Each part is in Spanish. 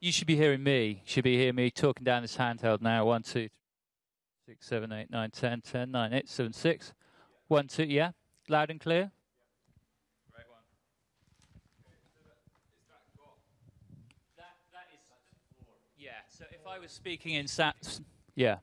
You should be hearing me. should be hearing me talking down this handheld now. 1, 2, 6, 7, 8, 9, 10, 9, 8, 7, 6. 1, 2, yeah? Loud and clear? Yeah, so if I was speaking in sat, yeah.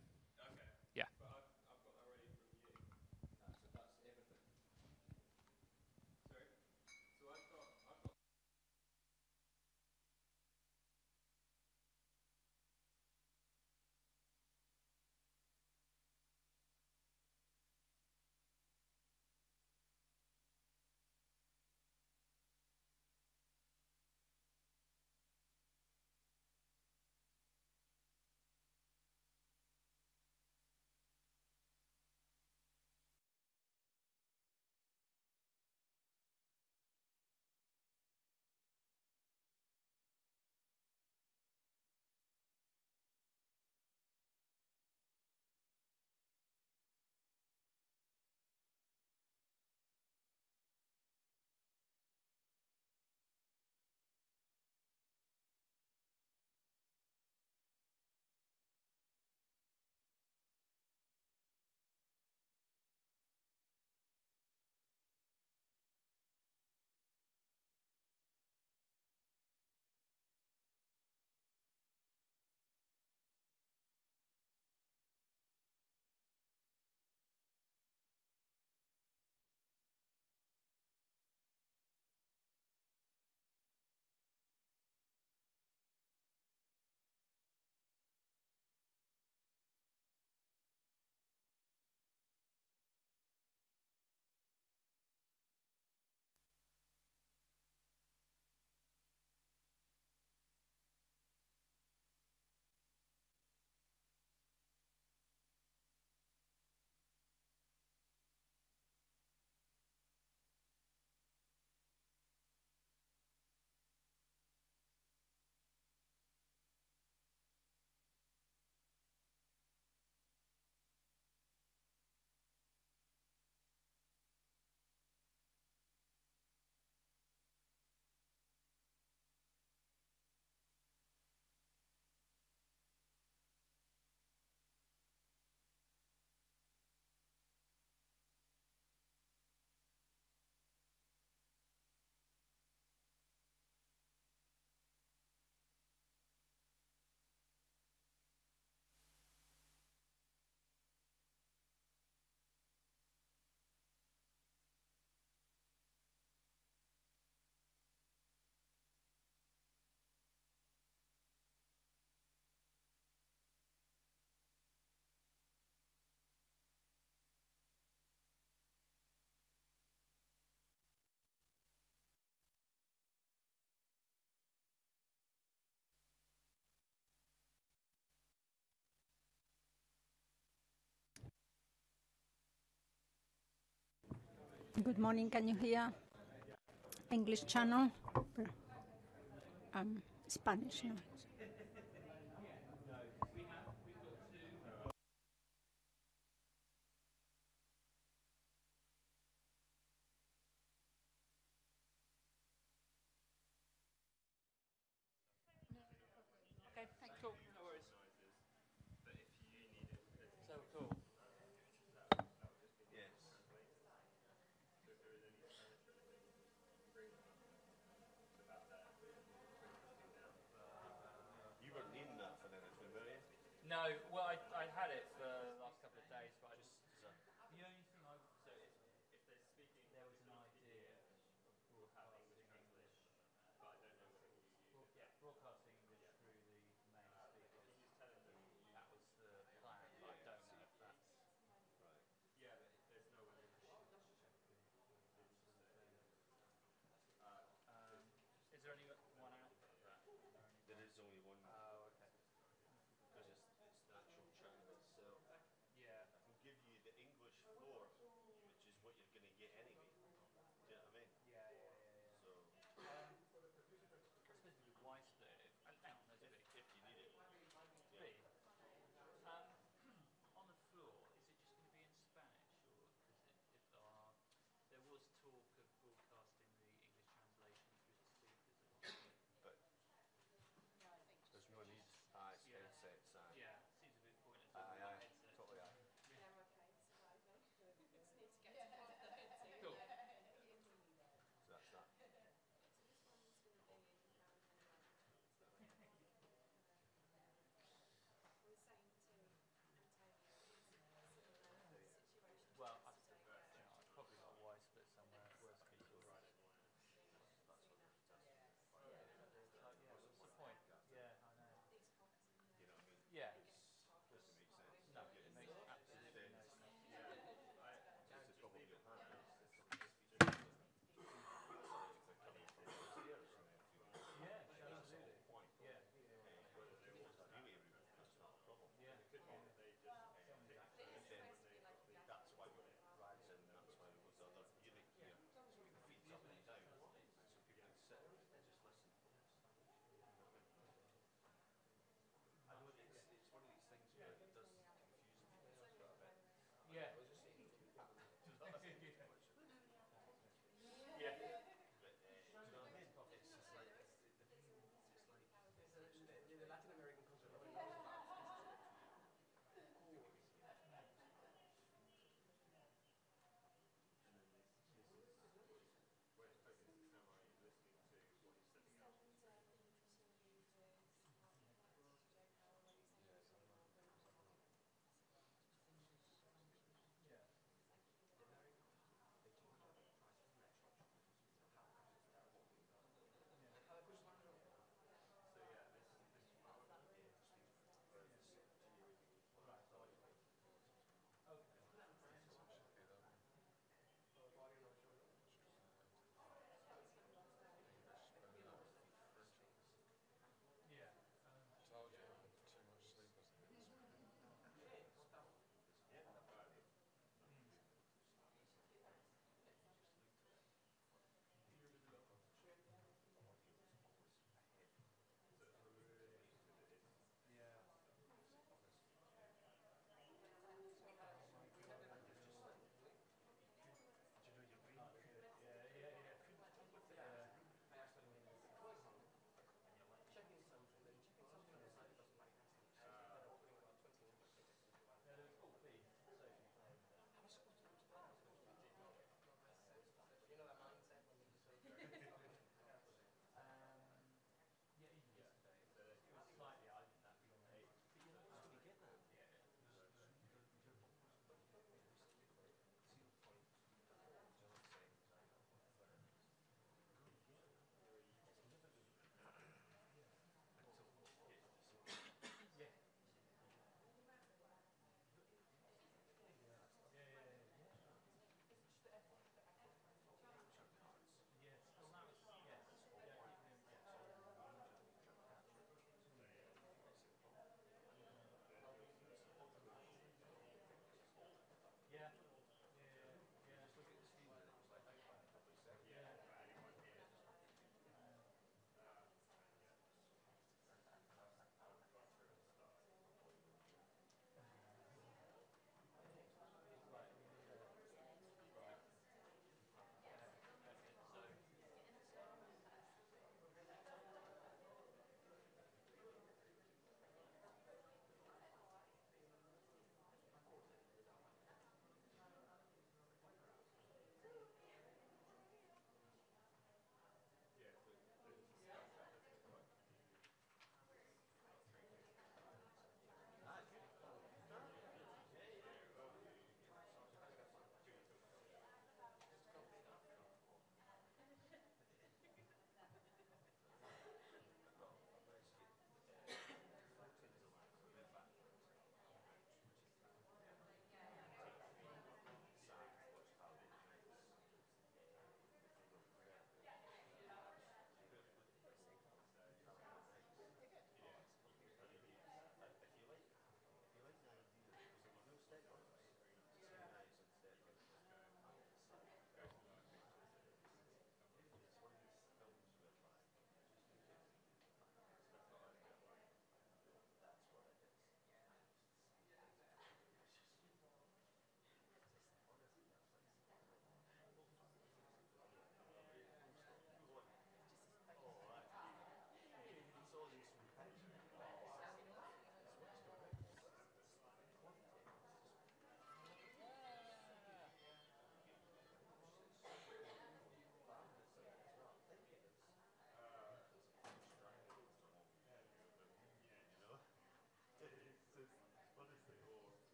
Good morning. Can you hear English channel? Um, Spanish. No?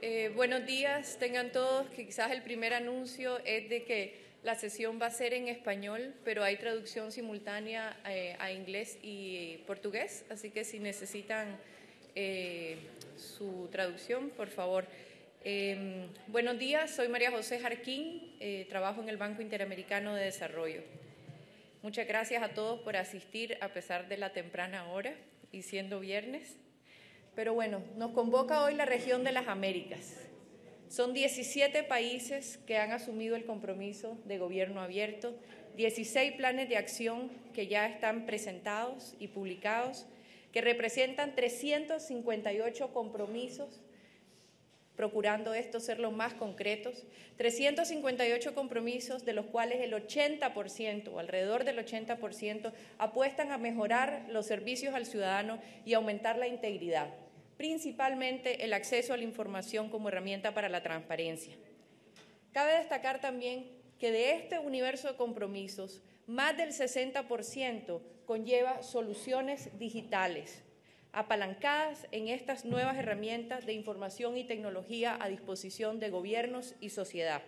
Eh, buenos días, tengan todos, que quizás el primer anuncio es de que la sesión va a ser en español, pero hay traducción simultánea eh, a inglés y portugués, así que si necesitan eh, su traducción, por favor. Em, buenos días, soy María José Jarquín, trabajo en el Banco Interamericano de Desarrollo. Muchas gracias a todos por asistir a pesar de la temprana hora y siendo viernes. Pero bueno, nos convoca hoy la región de las Américas. Son 17 países que han asumido el compromiso de gobierno abierto, 16 planes de acción que ya están presentados y publicados, que representan 358 compromisos, procurando esto ser los más concretos, 358 compromisos de los cuales el 80% o alrededor del 80% apuestan a mejorar los servicios al ciudadano y aumentar la integridad principalmente el acceso a la información como herramienta para la transparencia. Cabe destacar también que de este universo de compromisos, más del 60% conlleva soluciones digitales, apalancadas en estas nuevas herramientas de información y tecnología a disposición de gobiernos y sociedad.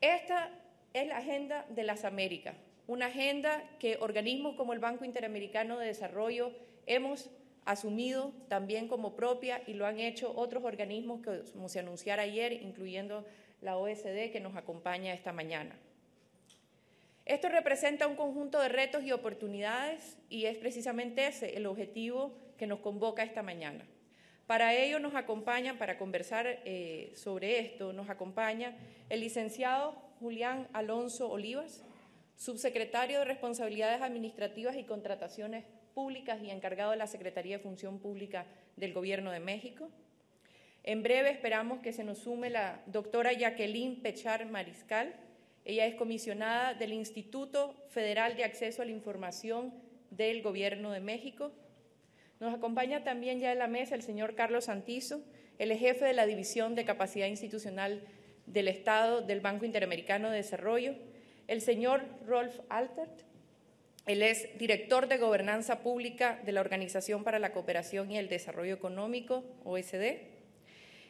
Esta es la agenda de las Américas, una agenda que organismos como el Banco Interamericano de Desarrollo hemos asumido también como propia y lo han hecho otros organismos que, como se anunciara ayer, incluyendo la OSD que nos acompaña esta mañana. Esto representa un conjunto de retos y oportunidades y es precisamente ese el objetivo que nos convoca esta mañana. Para ello nos acompaña, para conversar eh, sobre esto, nos acompaña el licenciado Julián Alonso Olivas, subsecretario de Responsabilidades Administrativas y Contrataciones Públicas y encargado de la Secretaría de Función Pública del Gobierno de México. En breve esperamos que se nos sume la doctora Jacqueline Pechar Mariscal. Ella es comisionada del Instituto Federal de Acceso a la Información del Gobierno de México. Nos acompaña también ya en la mesa el señor Carlos Santizo, el jefe de la División de Capacidad Institucional del Estado del Banco Interamericano de Desarrollo, el señor Rolf Altert, él es director de Gobernanza Pública de la Organización para la Cooperación y el Desarrollo Económico, OSD.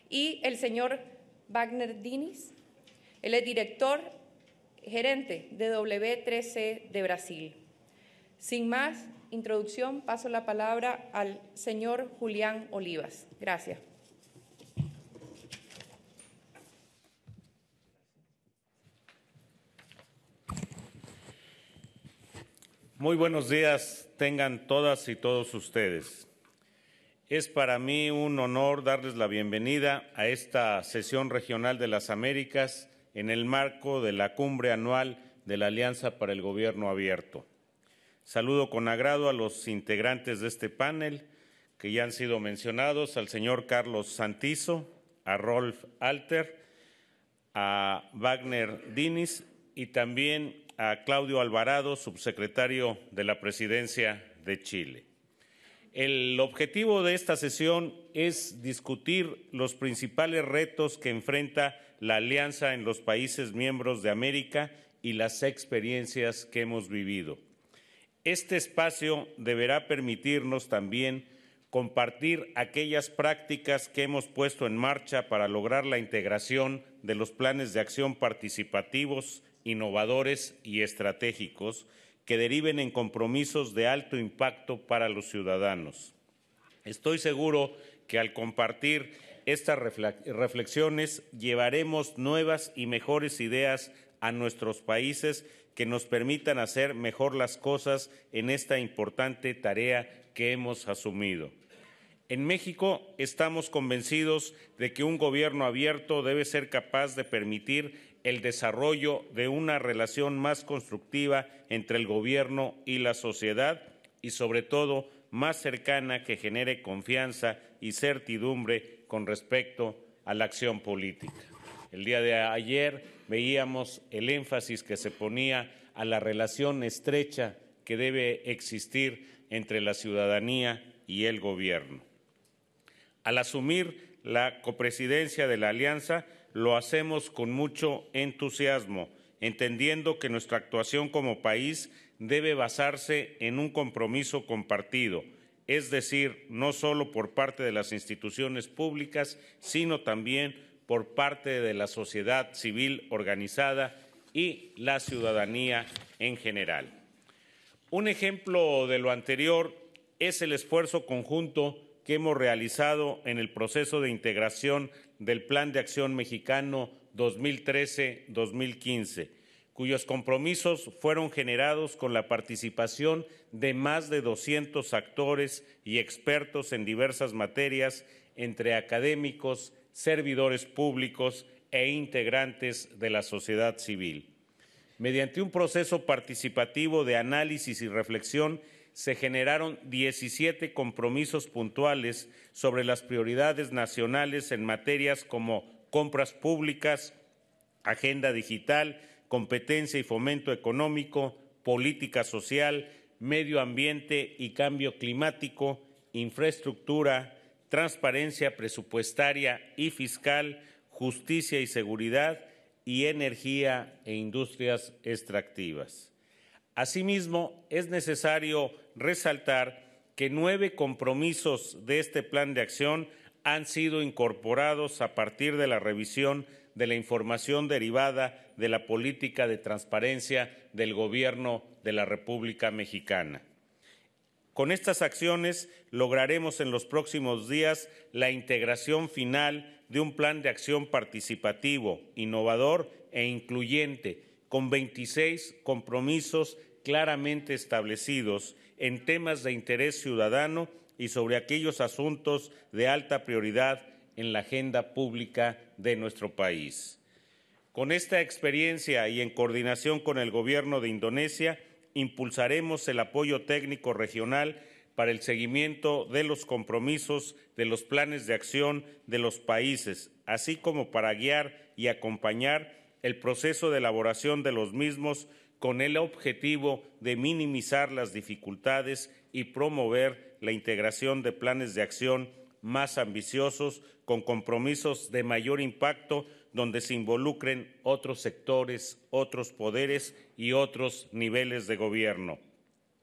Y el señor Wagner Dinis, él es director gerente de w 3 de Brasil. Sin más introducción, paso la palabra al señor Julián Olivas. Gracias. Muy buenos días tengan todas y todos ustedes. Es para mí un honor darles la bienvenida a esta sesión regional de las Américas en el marco de la cumbre anual de la Alianza para el Gobierno Abierto. Saludo con agrado a los integrantes de este panel que ya han sido mencionados, al señor Carlos Santizo, a Rolf Alter, a Wagner Dinis y también a Claudio Alvarado, subsecretario de la Presidencia de Chile. El objetivo de esta sesión es discutir los principales retos que enfrenta la alianza en los países miembros de América y las experiencias que hemos vivido. Este espacio deberá permitirnos también compartir aquellas prácticas que hemos puesto en marcha para lograr la integración de los planes de acción participativos innovadores y estratégicos que deriven en compromisos de alto impacto para los ciudadanos. Estoy seguro que al compartir estas reflexiones llevaremos nuevas y mejores ideas a nuestros países que nos permitan hacer mejor las cosas en esta importante tarea que hemos asumido. En México estamos convencidos de que un gobierno abierto debe ser capaz de permitir el desarrollo de una relación más constructiva entre el gobierno y la sociedad y sobre todo más cercana que genere confianza y certidumbre con respecto a la acción política. El día de ayer veíamos el énfasis que se ponía a la relación estrecha que debe existir entre la ciudadanía y el gobierno. Al asumir la copresidencia de la alianza, lo hacemos con mucho entusiasmo, entendiendo que nuestra actuación como país debe basarse en un compromiso compartido, es decir, no solo por parte de las instituciones públicas, sino también por parte de la sociedad civil organizada y la ciudadanía en general. Un ejemplo de lo anterior es el esfuerzo conjunto hemos realizado en el proceso de integración del Plan de Acción Mexicano 2013-2015, cuyos compromisos fueron generados con la participación de más de 200 actores y expertos en diversas materias, entre académicos, servidores públicos e integrantes de la sociedad civil. Mediante un proceso participativo de análisis y reflexión, se generaron 17 compromisos puntuales sobre las prioridades nacionales en materias como compras públicas, agenda digital, competencia y fomento económico, política social, medio ambiente y cambio climático, infraestructura, transparencia presupuestaria y fiscal, justicia y seguridad y energía e industrias extractivas. Asimismo, es necesario resaltar que nueve compromisos de este plan de acción han sido incorporados a partir de la revisión de la información derivada de la política de transparencia del Gobierno de la República Mexicana. Con estas acciones lograremos en los próximos días la integración final de un plan de acción participativo, innovador e incluyente, con 26 compromisos claramente establecidos en temas de interés ciudadano y sobre aquellos asuntos de alta prioridad en la agenda pública de nuestro país. Con esta experiencia y en coordinación con el Gobierno de Indonesia, impulsaremos el apoyo técnico regional para el seguimiento de los compromisos de los planes de acción de los países, así como para guiar y acompañar el proceso de elaboración de los mismos con el objetivo de minimizar las dificultades y promover la integración de planes de acción más ambiciosos con compromisos de mayor impacto donde se involucren otros sectores, otros poderes y otros niveles de gobierno.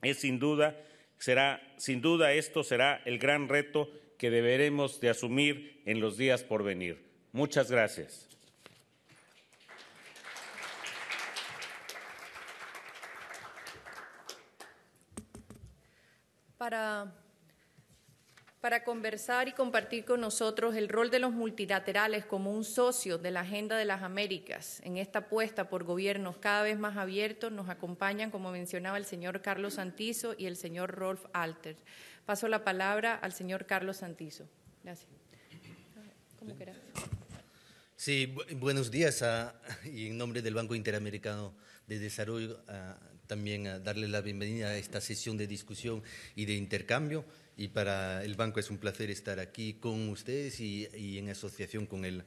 Es sin duda sin duda esto será el gran reto que deberemos de asumir en los días por venir. Muchas gracias. para, conversar y compartir con nosotros el rol de los multilaterales como un socio de la Agenda de las Américas en esta apuesta por gobiernos cada vez más abiertos. Nos acompañan, como mencionaba, el señor Carlos Santizo y el señor Rolf Alter. Paso la palabra al señor Carlos Santizo. Gracias. sí, buenos días ah, y en nombre del Banco Interamericano de Desarrollo a, ah, también a darle la bienvenida a esta sesión de discusión y de intercambio. Y para el banco es un placer estar aquí con ustedes y, en asociación con eh,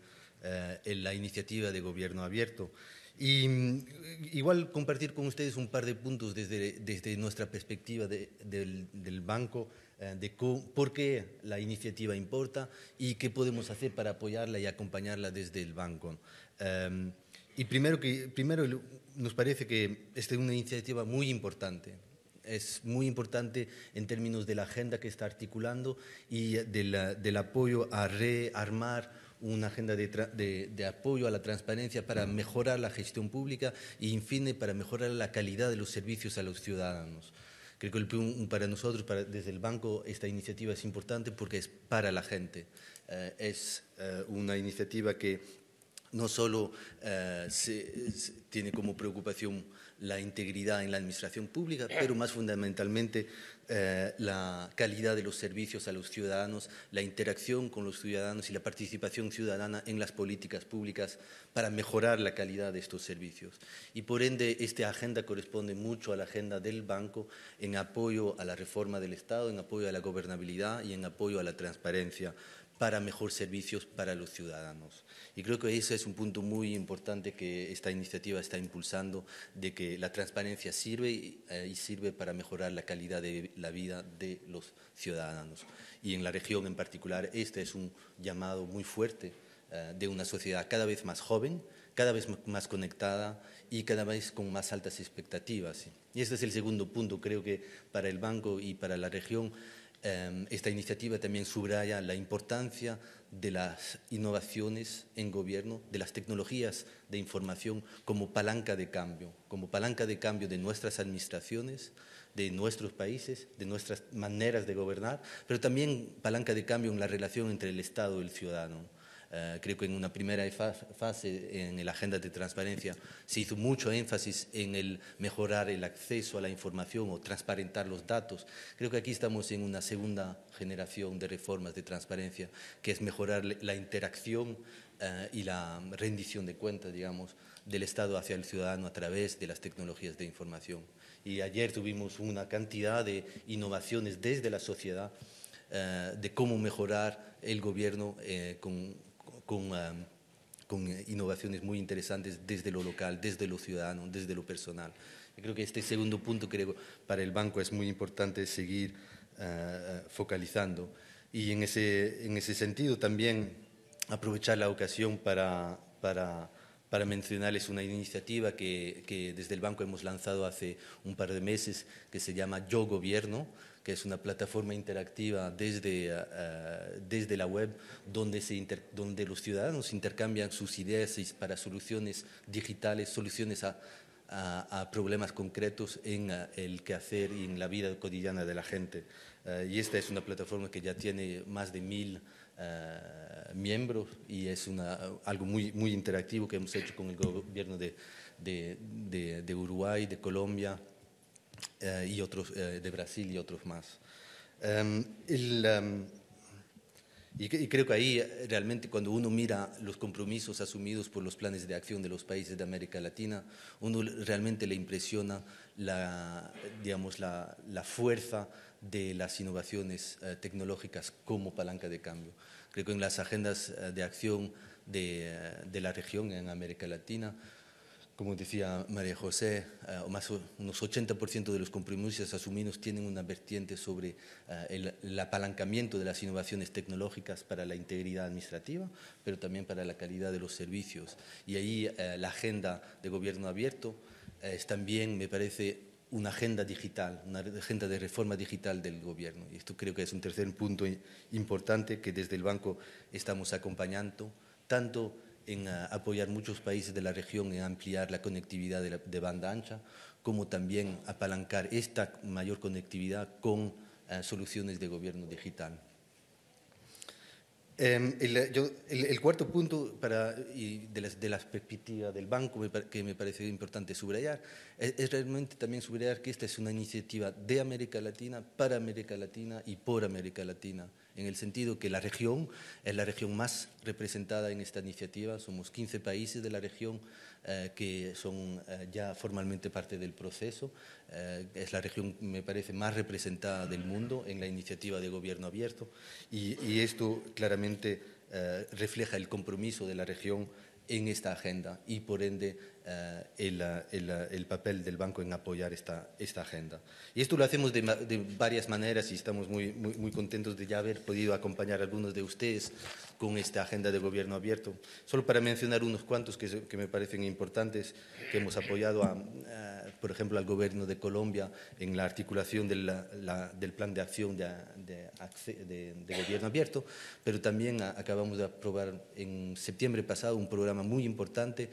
el, la iniciativa de Gobierno Abierto. Y mm, igual compartir con ustedes un par de puntos desde, desde nuestra perspectiva del, banco, eh, de por qué la iniciativa importa y qué podemos hacer para apoyarla y acompañarla desde el banco. Em, y primero, que, primero nos parece que esta es una iniciativa muy importante. Es muy importante en términos de la agenda que está articulando y del apoyo a rearmar una agenda de, apoyo a la transparencia para mejorar la gestión pública y, e en fin, para mejorar la calidad de los servicios a los ciudadanos. Creo que para nosotros, desde el banco, esta iniciativa es importante porque es para la gente. Eh, es eh, una iniciativa que no solo eh, se, tiene como preocupación la integridad en la administración pública, pero más fundamentalmente eh, la calidad de los servicios a los ciudadanos, la interacción con los ciudadanos y la participación ciudadana en las políticas públicas para mejorar la calidad de estos servicios. Y por ende, esta agenda corresponde mucho a la agenda del banco en apoyo a la reforma del Estado, en apoyo a la gobernabilidad y en apoyo a la transparencia para mejor servicios para los ciudadanos. Y creo que ese es un punto muy importante que esta iniciativa está impulsando, de que la transparencia sirve eh, y, sirve para mejorar la calidad de la vida de los ciudadanos. Y en la región en particular, este es un llamado muy fuerte eh, de una sociedad cada vez más joven, cada vez más conectada y cada vez con más altas expectativas. Y este es el segundo punto, creo que para el banco y para la región Em, esta iniciativa también subraya la importancia de las innovaciones en gobierno, de las tecnologías de información como palanca de cambio, como palanca de cambio de nuestras administraciones, de nuestros países, de nuestras maneras de gobernar, pero también palanca de cambio en la relación entre el Estado y el ciudadano. Eh, creo que en una primera fase en la agenda de transparencia se hizo mucho énfasis en el mejorar el acceso a la información o transparentar los datos. Creo que aquí estamos en una segunda generación de reformas de transparencia, que es mejorar la interacción eh, y la rendición de cuentas, digamos, del Estado hacia el ciudadano a través de las tecnologías de información. Y ayer tuvimos una cantidad de innovaciones desde la sociedad eh, de cómo mejorar el gobierno con con, ah, con innovaciones muy interesantes desde lo local, desde lo ciudadano, desde lo personal. Yo creo que este segundo punto creo, para el banco es muy importante seguir ah, ah, focalizando. Y en ese, en ese sentido también aprovechar la ocasión para, para, para mencionarles una iniciativa que, que, desde el banco hemos lanzado hace un par de meses que se llama Yo Gobierno, es una plataforma interactiva desde, eh, eh, desde la web donde, se donde los ciudadanos intercambian sus ideas para soluciones digitales, soluciones a, problemas concretos en eh, el quehacer y en la vida cotidiana de la gente. y esta es una plataforma que ya tiene más de mil miembros y es una, algo muy, muy interactivo que hemos hecho con el gobierno de Uruguay, de Colombia, eh, y otros eh, de Brasil y otros más. Em, em, y, creo que ahí eh, realmente cuando uno mira los compromisos asumidos por los planes de acción de los países de América Latina, uno realmente le impresiona la, digamos, la, la fuerza de las innovaciones tecnológicas como palanca de cambio. Creo que en las agendas de acción de, de la región en América Latina, como decía María José, eh, unos 80% de los compromisos asumidos tienen una vertiente sobre eh, el, apalancamiento de las innovaciones tecnológicas para la integridad administrativa, pero también para la calidad de los servicios. Y ahí eh, la agenda de gobierno abierto es también, me parece, una agenda digital, una agenda de reforma digital del gobierno. Y esto creo que es un tercer punto importante que desde el banco estamos acompañando, tanto en ah, apoyar muchos países de la región en ampliar la conectividad de, de banda ancha, como también apalancar esta mayor conectividad con ah, soluciones de gobierno digital. Em, el, cuarto punto para, de, la perspectiva del banco que me parece importante subrayar es, es, realmente también subrayar que esta es una iniciativa de América Latina, para América Latina y por América Latina, en el sentido que la región es la región más representada en esta iniciativa, somos 15 países de la región eh, que son eh, ya formalmente parte del proceso. Eh, es la región, me parece, más representada del mundo en la iniciativa de gobierno abierto y, y esto claramente refleja el compromiso de la región en esta agenda y, por ende, eh, el, eh, eh, el, papel del banco en apoyar esta, esta agenda. Y esto lo hacemos de, varias maneras y estamos muy, muy, contentos de ya haber podido acompañar a algunos de ustedes con esta agenda de gobierno abierto. Solo para mencionar unos cuantos que, me parecen importantes, que hemos apoyado, a, por ejemplo, al gobierno de Colombia en la articulación del plan de acción de, gobierno abierto, pero también acabamos de aprobar en septiembre pasado un programa muy importante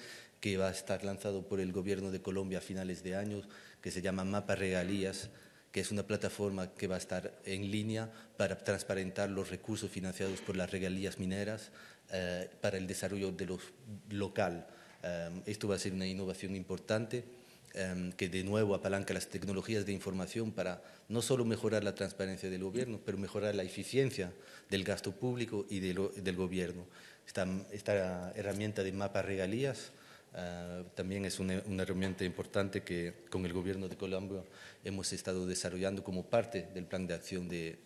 que va a estar lanzado por el gobierno de Colombia a finales de año, que se llama Mapa Regalías, que es una plataforma que va a estar en línea para transparentar los recursos financiados por las regalías mineras eh, para el desarrollo de los local. Eh, esto va a ser una innovación importante eh, que de nuevo apalanca las tecnologías de información para no solo mejorar la transparencia del gobierno, pero mejorar la eficiencia del gasto público y del gobierno. esta herramienta de mapa regalías Ah, también es una, herramienta importante que con el gobierno de Colombia hemos estado desarrollando como parte del plan de acción de,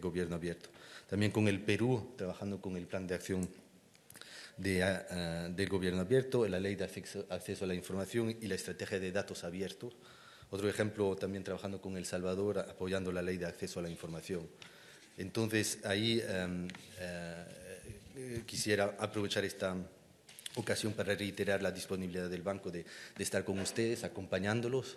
gobierno abierto. También con el Perú, trabajando con el plan de acción de, ah, ah, del gobierno abierto, la ley de acceso a la información y la estrategia de datos abiertos. Otro ejemplo, también trabajando con El Salvador, apoyando la ley de acceso a la información. Entonces, ahí em, eh, eh, quisiera aprovechar esta ocasión para reiterar la disponibilidad del banco de, estar con ustedes, acompañándolos.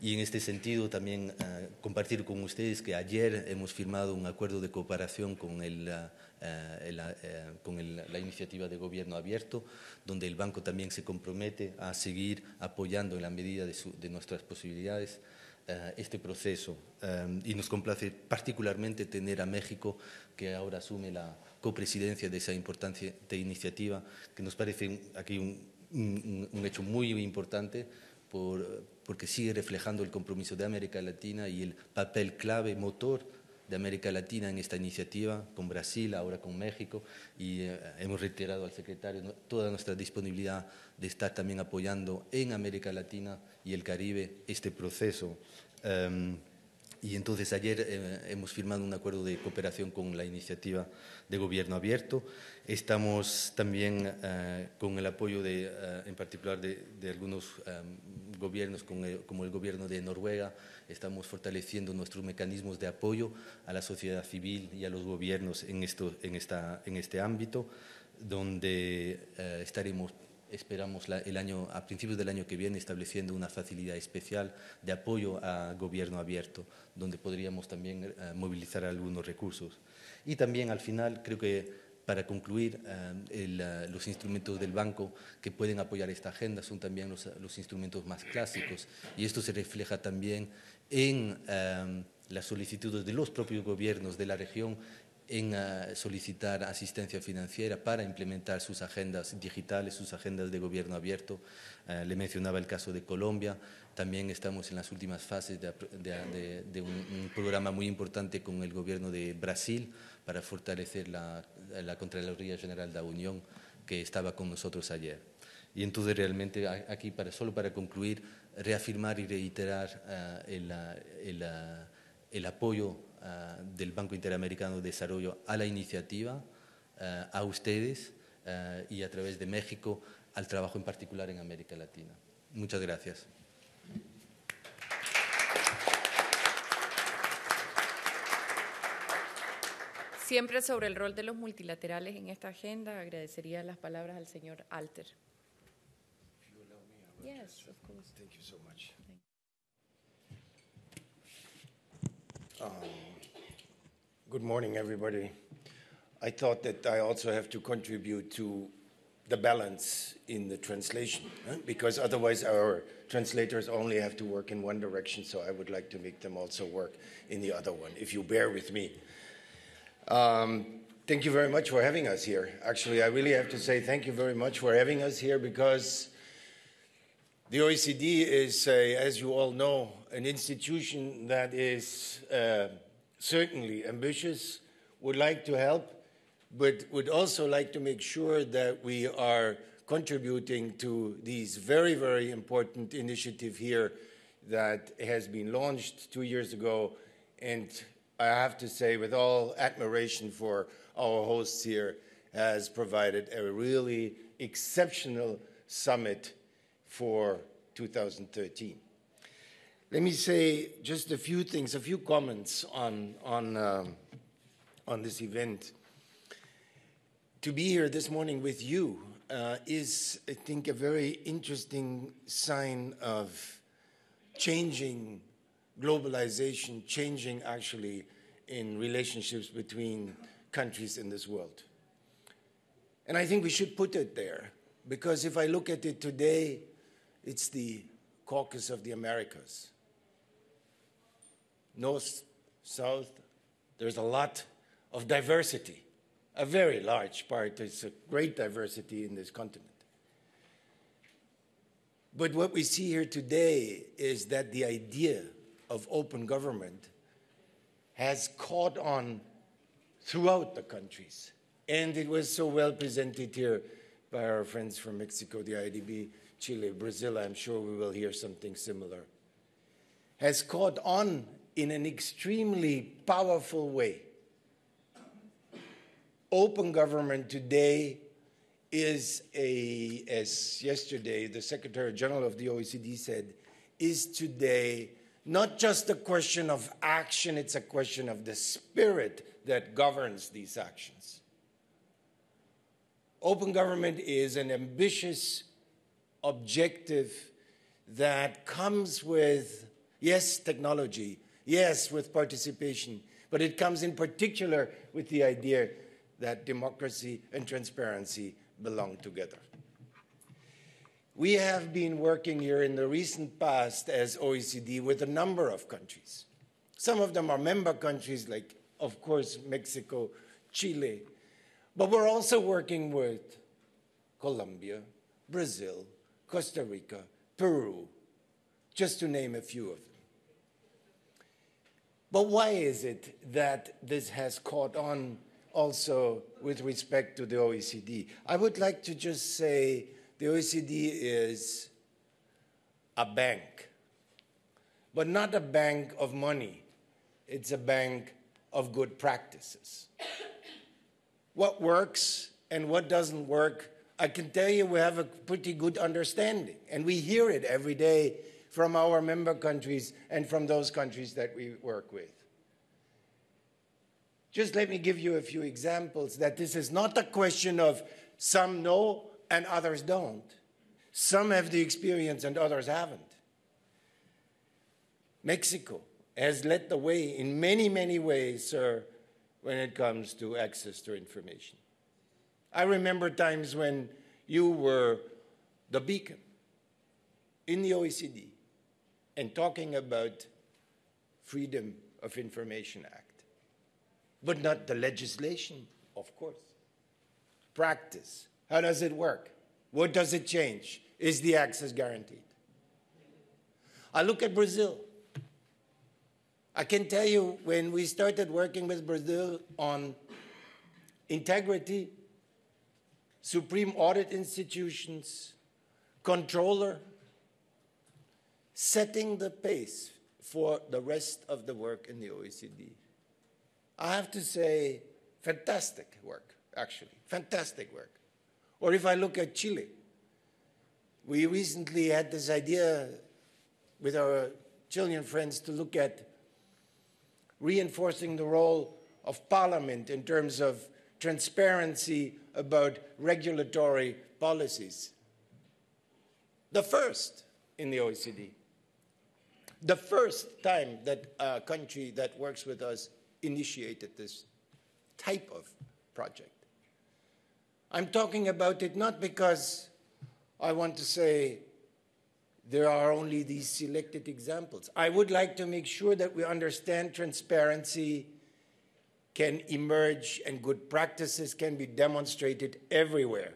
Y en este sentido también ah, compartir con ustedes que ayer hemos firmado un acuerdo de cooperación con, el, ah, ah, eh, con la iniciativa de gobierno abierto, donde el banco también se compromete a seguir apoyando en la medida de, nuestras posibilidades este proceso. y nos complace particularmente tener a México, que ahora asume la, copresidencia de esa importancia de iniciativa, que nos parece aquí un, hecho muy importante porque sigue reflejando el compromiso de América Latina y el papel clave, motor de América Latina en esta iniciativa, con Brasil, ahora con México, y eh, hemos reiterado al secretario toda nuestra disponibilidad de estar también apoyando en América Latina y el Caribe este proceso. Em, y entonces ayer eh, hemos firmado un acuerdo de cooperación con la iniciativa de Gobierno Abierto. Estamos también eh, con el apoyo, de, eh, en particular, de, algunos gobiernos, como el Gobierno de Noruega. Estamos fortaleciendo nuestros mecanismos de apoyo a la sociedad civil y a los gobiernos en, esto, en, esta, en este ámbito, donde estaremos esperamos a principios del año que viene estableciendo una facilidad especial de apoyo a gobierno abierto, donde podríamos también eh, movilizar algunos recursos. Y también al final creo que para concluir, eh, eh, los instrumentos del banco que pueden apoyar esta agenda son también los, instrumentos más clásicos y esto se refleja también en las solicitudes de los propios gobiernos de la región en ah, solicitar asistencia financiera para implementar sus agendas digitales, sus agendas de gobierno abierto. Ah, le mencionaba el caso de Colombia. También estamos en las últimas fases de, ah, un, programa muy importante con el gobierno de Brasil para fortalecer la, Contraloría General de la Unión que estaba con nosotros ayer. Y entonces realmente aquí, para, solo para concluir, reafirmar y reiterar el apoyo eh, del Banco Interamericano de Desarrollo a la iniciativa, eh, a ustedes eh, y a través de México al trabajo en particular en América Latina. Muchas gracias. Siempre sobre el rol de los multilaterales en esta agenda, agradecería las palabras al señor Alter. Good morning, everybody. I thought that I also have to contribute to the balance in the translation, because otherwise our translators only have to work in one direction, so I would like to make them also work in the other one, if you bear with me. Um, thank you very much for having us here. Actually, I really have to say thank you very much for having us here because the OECD is, a, as you all know, an institution that is uh, certainly ambitious, would like to help, but would also like to make sure that we are contributing to these very, very important initiative here that has been launched two years ago. And I have to say, with all admiration for our hosts here, has provided a really exceptional summit for 2013. Let me say just a few things, a few comments on, on, uh, on this event. To be here this morning with you uh, is, I think, a very interesting sign of changing globalization, changing actually in relationships between countries in this world. And I think we should put it there, because if I look at it today, it's the caucus of the Americas north, south, there's a lot of diversity, a very large part. is a great diversity in this continent. But what we see here today is that the idea of open government has caught on throughout the countries. And it was so well presented here by our friends from Mexico, the IDB, Chile, Brazil. I'm sure we will hear something similar. Has caught on in an extremely powerful way. Open government today is a, as yesterday the Secretary General of the OECD said, is today not just a question of action, it's a question of the spirit that governs these actions. Open government is an ambitious objective that comes with, yes, technology, Yes, with participation. But it comes in particular with the idea that democracy and transparency belong together. We have been working here in the recent past as OECD with a number of countries. Some of them are member countries, like, of course, Mexico, Chile. But we're also working with Colombia, Brazil, Costa Rica, Peru, just to name a few of them. But why is it that this has caught on also with respect to the OECD? I would like to just say the OECD is a bank, but not a bank of money. It's a bank of good practices. what works and what doesn't work, I can tell you we have a pretty good understanding, and we hear it every day from our member countries and from those countries that we work with. Just let me give you a few examples that this is not a question of some know and others don't. Some have the experience and others haven't. Mexico has led the way in many, many ways, sir, when it comes to access to information. I remember times when you were the beacon in the OECD and talking about Freedom of Information Act, but not the legislation, of course. Practice. How does it work? What does it change? Is the access guaranteed? I look at Brazil. I can tell you when we started working with Brazil on integrity, Supreme Audit institutions, controller, setting the pace for the rest of the work in the OECD. I have to say, fantastic work, actually, fantastic work. Or if I look at Chile, we recently had this idea with our Chilean friends to look at reinforcing the role of parliament in terms of transparency about regulatory policies. The first in the OECD the first time that a country that works with us initiated this type of project. I'm talking about it not because I want to say there are only these selected examples. I would like to make sure that we understand transparency can emerge and good practices can be demonstrated everywhere.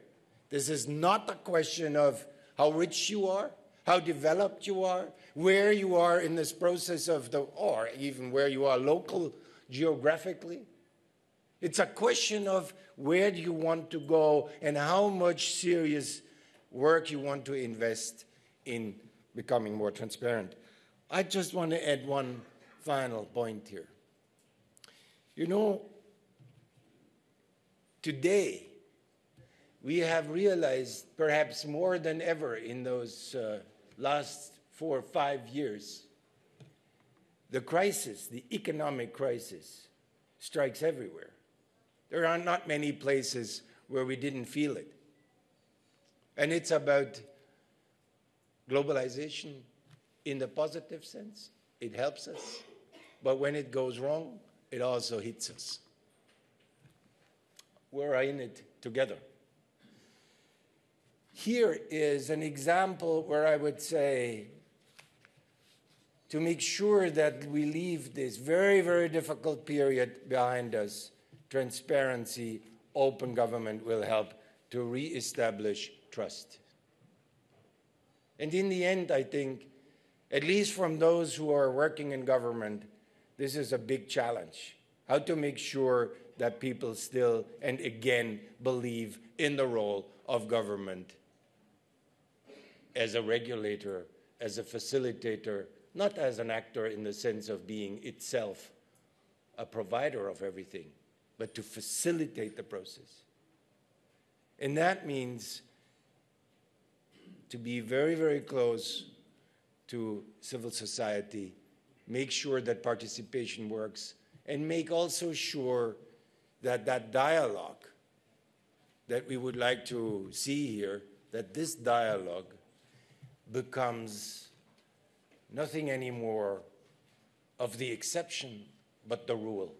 This is not a question of how rich you are, how developed you are, where you are in this process of the, or even where you are local geographically. It's a question of where do you want to go and how much serious work you want to invest in becoming more transparent. I just want to add one final point here. You know, today we have realized, perhaps more than ever in those uh, last four or five years, the crisis, the economic crisis, strikes everywhere. There are not many places where we didn't feel it. And it's about globalization in the positive sense. It helps us. But when it goes wrong, it also hits us. We're in it together. Here is an example where I would say to make sure that we leave this very, very difficult period behind us, transparency, open government will help to reestablish trust. And in the end, I think, at least from those who are working in government, this is a big challenge. How to make sure that people still and again believe in the role of government as a regulator, as a facilitator, not as an actor in the sense of being itself a provider of everything, but to facilitate the process. And that means to be very, very close to civil society, make sure that participation works, and make also sure that that dialogue that we would like to see here, that this dialogue becomes nothing anymore of the exception but the rule.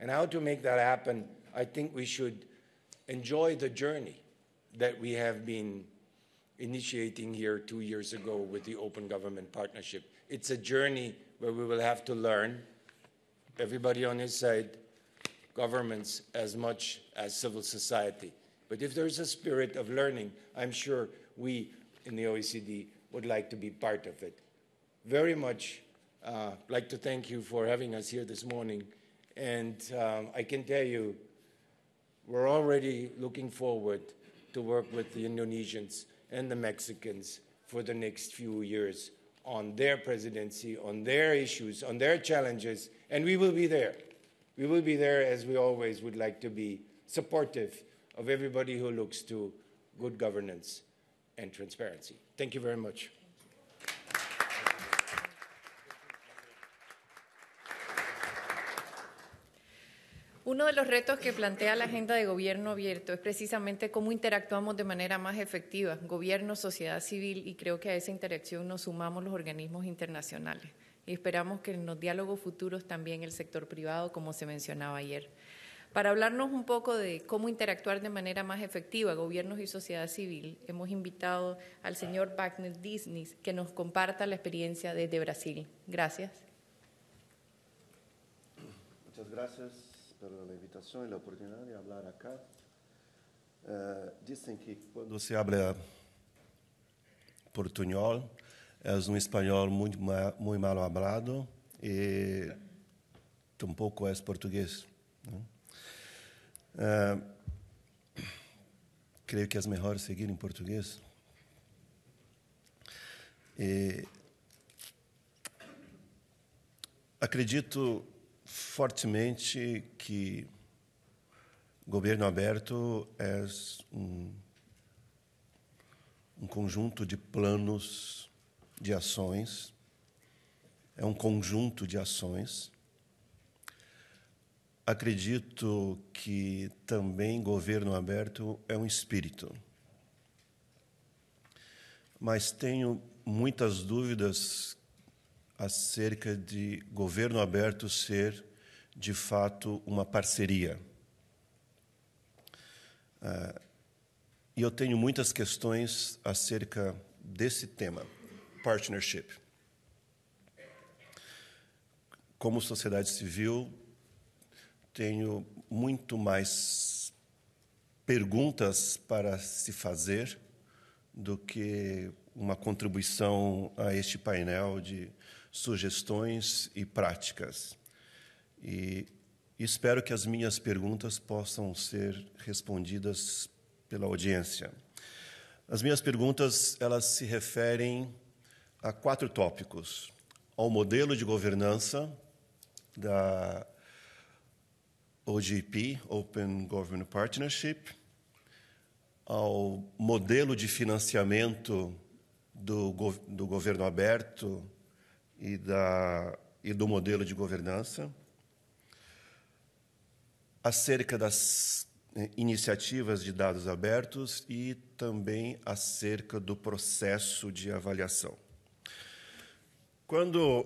And how to make that happen, I think we should enjoy the journey that we have been initiating here two years ago with the Open Government Partnership. It's a journey where we will have to learn, everybody on his side, governments as much as civil society. But if there's a spirit of learning, I'm sure we in the OECD would like to be part of it. Very much uh, like to thank you for having us here this morning. And um, I can tell you, we're already looking forward to work with the Indonesians and the Mexicans for the next few years on their presidency, on their issues, on their challenges, and we will be there. We will be there as we always would like to be, supportive of everybody who looks to good governance and transparency. Thank Uno de los retos que plantea la agenda de gobierno abierto es precisamente cómo interactuamos de manera más efectiva, gobierno, sociedad civil, y creo que a esa interacción nos sumamos los organismos internacionales. Y esperamos que en los diálogos futuros también el sector privado, como se mencionaba ayer. Para hablarnos un poco de cómo interactuar de manera más efectiva, gobiernos y sociedad civil, hemos invitado al señor Wagner Disney que nos comparta la experiencia desde Brasil. Gracias. Muchas gracias por la invitación y la oportunidad de hablar acá. Eh, dicen que cuando se habla portuñol es un español muy, mal hablado y tampoco es portugués. Ah, creio que é melhor seguir em português. E acredito fortemente que governo aberto é um, um conjunto de planos, de ações, é um conjunto de ações acredito que também governo aberto é um espírito. Mas tenho muitas dúvidas acerca de governo aberto ser, de fato, uma parceria. Ah, e eu tenho muitas questões acerca desse tema, partnership. Como sociedade civil, tenho muito mais perguntas para se fazer do que uma contribuição a este painel de sugestões e práticas. E espero que as minhas perguntas possam ser respondidas pela audiência. As minhas perguntas elas se referem a quatro tópicos: ao modelo de governança da OGP, Open Government Partnership, ao modelo de financiamento do, do governo aberto e, da, e do modelo de governança, acerca das eh, iniciativas de dados abertos e também acerca do processo de avaliação. Quando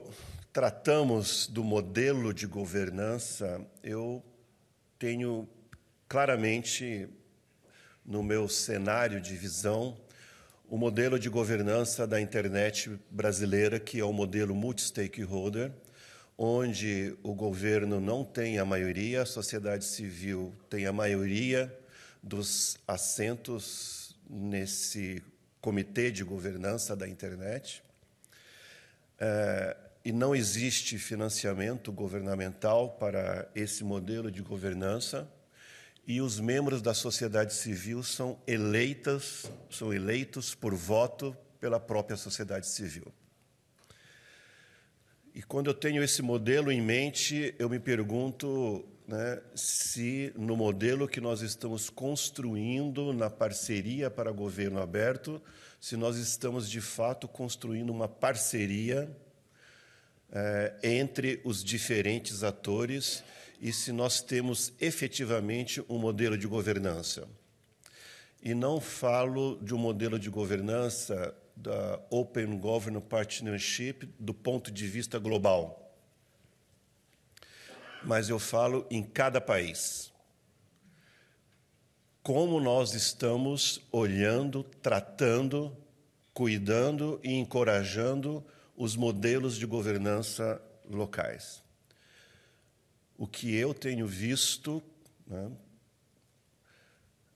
tratamos do modelo de governança, eu tenho claramente no meu cenário de visão o modelo de governança da internet brasileira, que é o modelo multi-stakeholder, onde o governo não tem a maioria, a sociedade civil tem a maioria dos assentos nesse comitê de governança da internet. É, e não existe financiamento governamental para esse modelo de governança e os membros da sociedade civil são eleitas, são eleitos por voto pela própria sociedade civil. E quando eu tenho esse modelo em mente, eu me pergunto né, se no modelo que nós estamos construindo na parceria para governo aberto, se nós estamos de fato construindo uma parceria eh, entre os diferentes atores e se nós temos efetivamente um modelo de governança. E não falo de um modelo de governança da Open Government Partnership do ponto de vista global, mas eu falo em cada país. Como nós estamos olhando, tratando, cuidando e encorajando os modelos de governança locais. O que eu tenho visto né,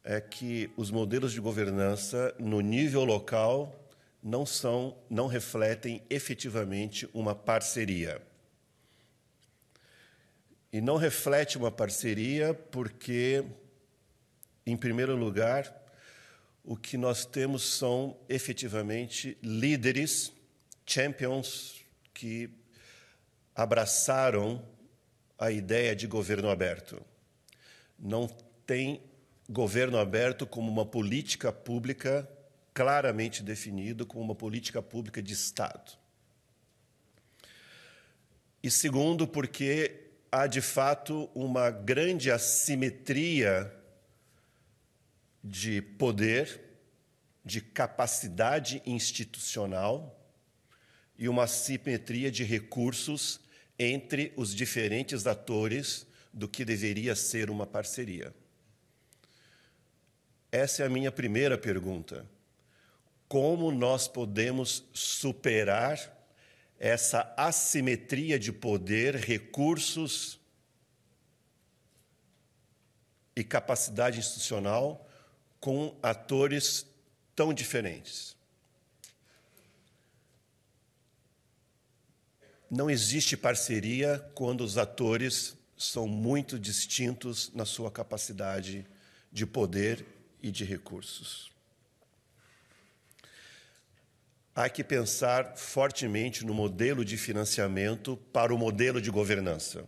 é que os modelos de governança no nível local não são, não refletem efetivamente uma parceria. E não reflete uma parceria porque, em primeiro lugar, o que nós temos são efetivamente líderes champions que abraçaram a ideia de governo aberto. Não tem governo aberto como uma política pública claramente definida, como uma política pública de Estado. E segundo, porque há de fato uma grande assimetria de poder, de capacidade institucional e uma simetria de recursos entre os diferentes atores do que deveria ser uma parceria. Essa é a minha primeira pergunta. Como nós podemos superar essa assimetria de poder, recursos e capacidade institucional com atores tão diferentes? Não existe parceria quando os atores são muito distintos na sua capacidade de poder e de recursos. Há que pensar fortemente no modelo de financiamento para o modelo de governança.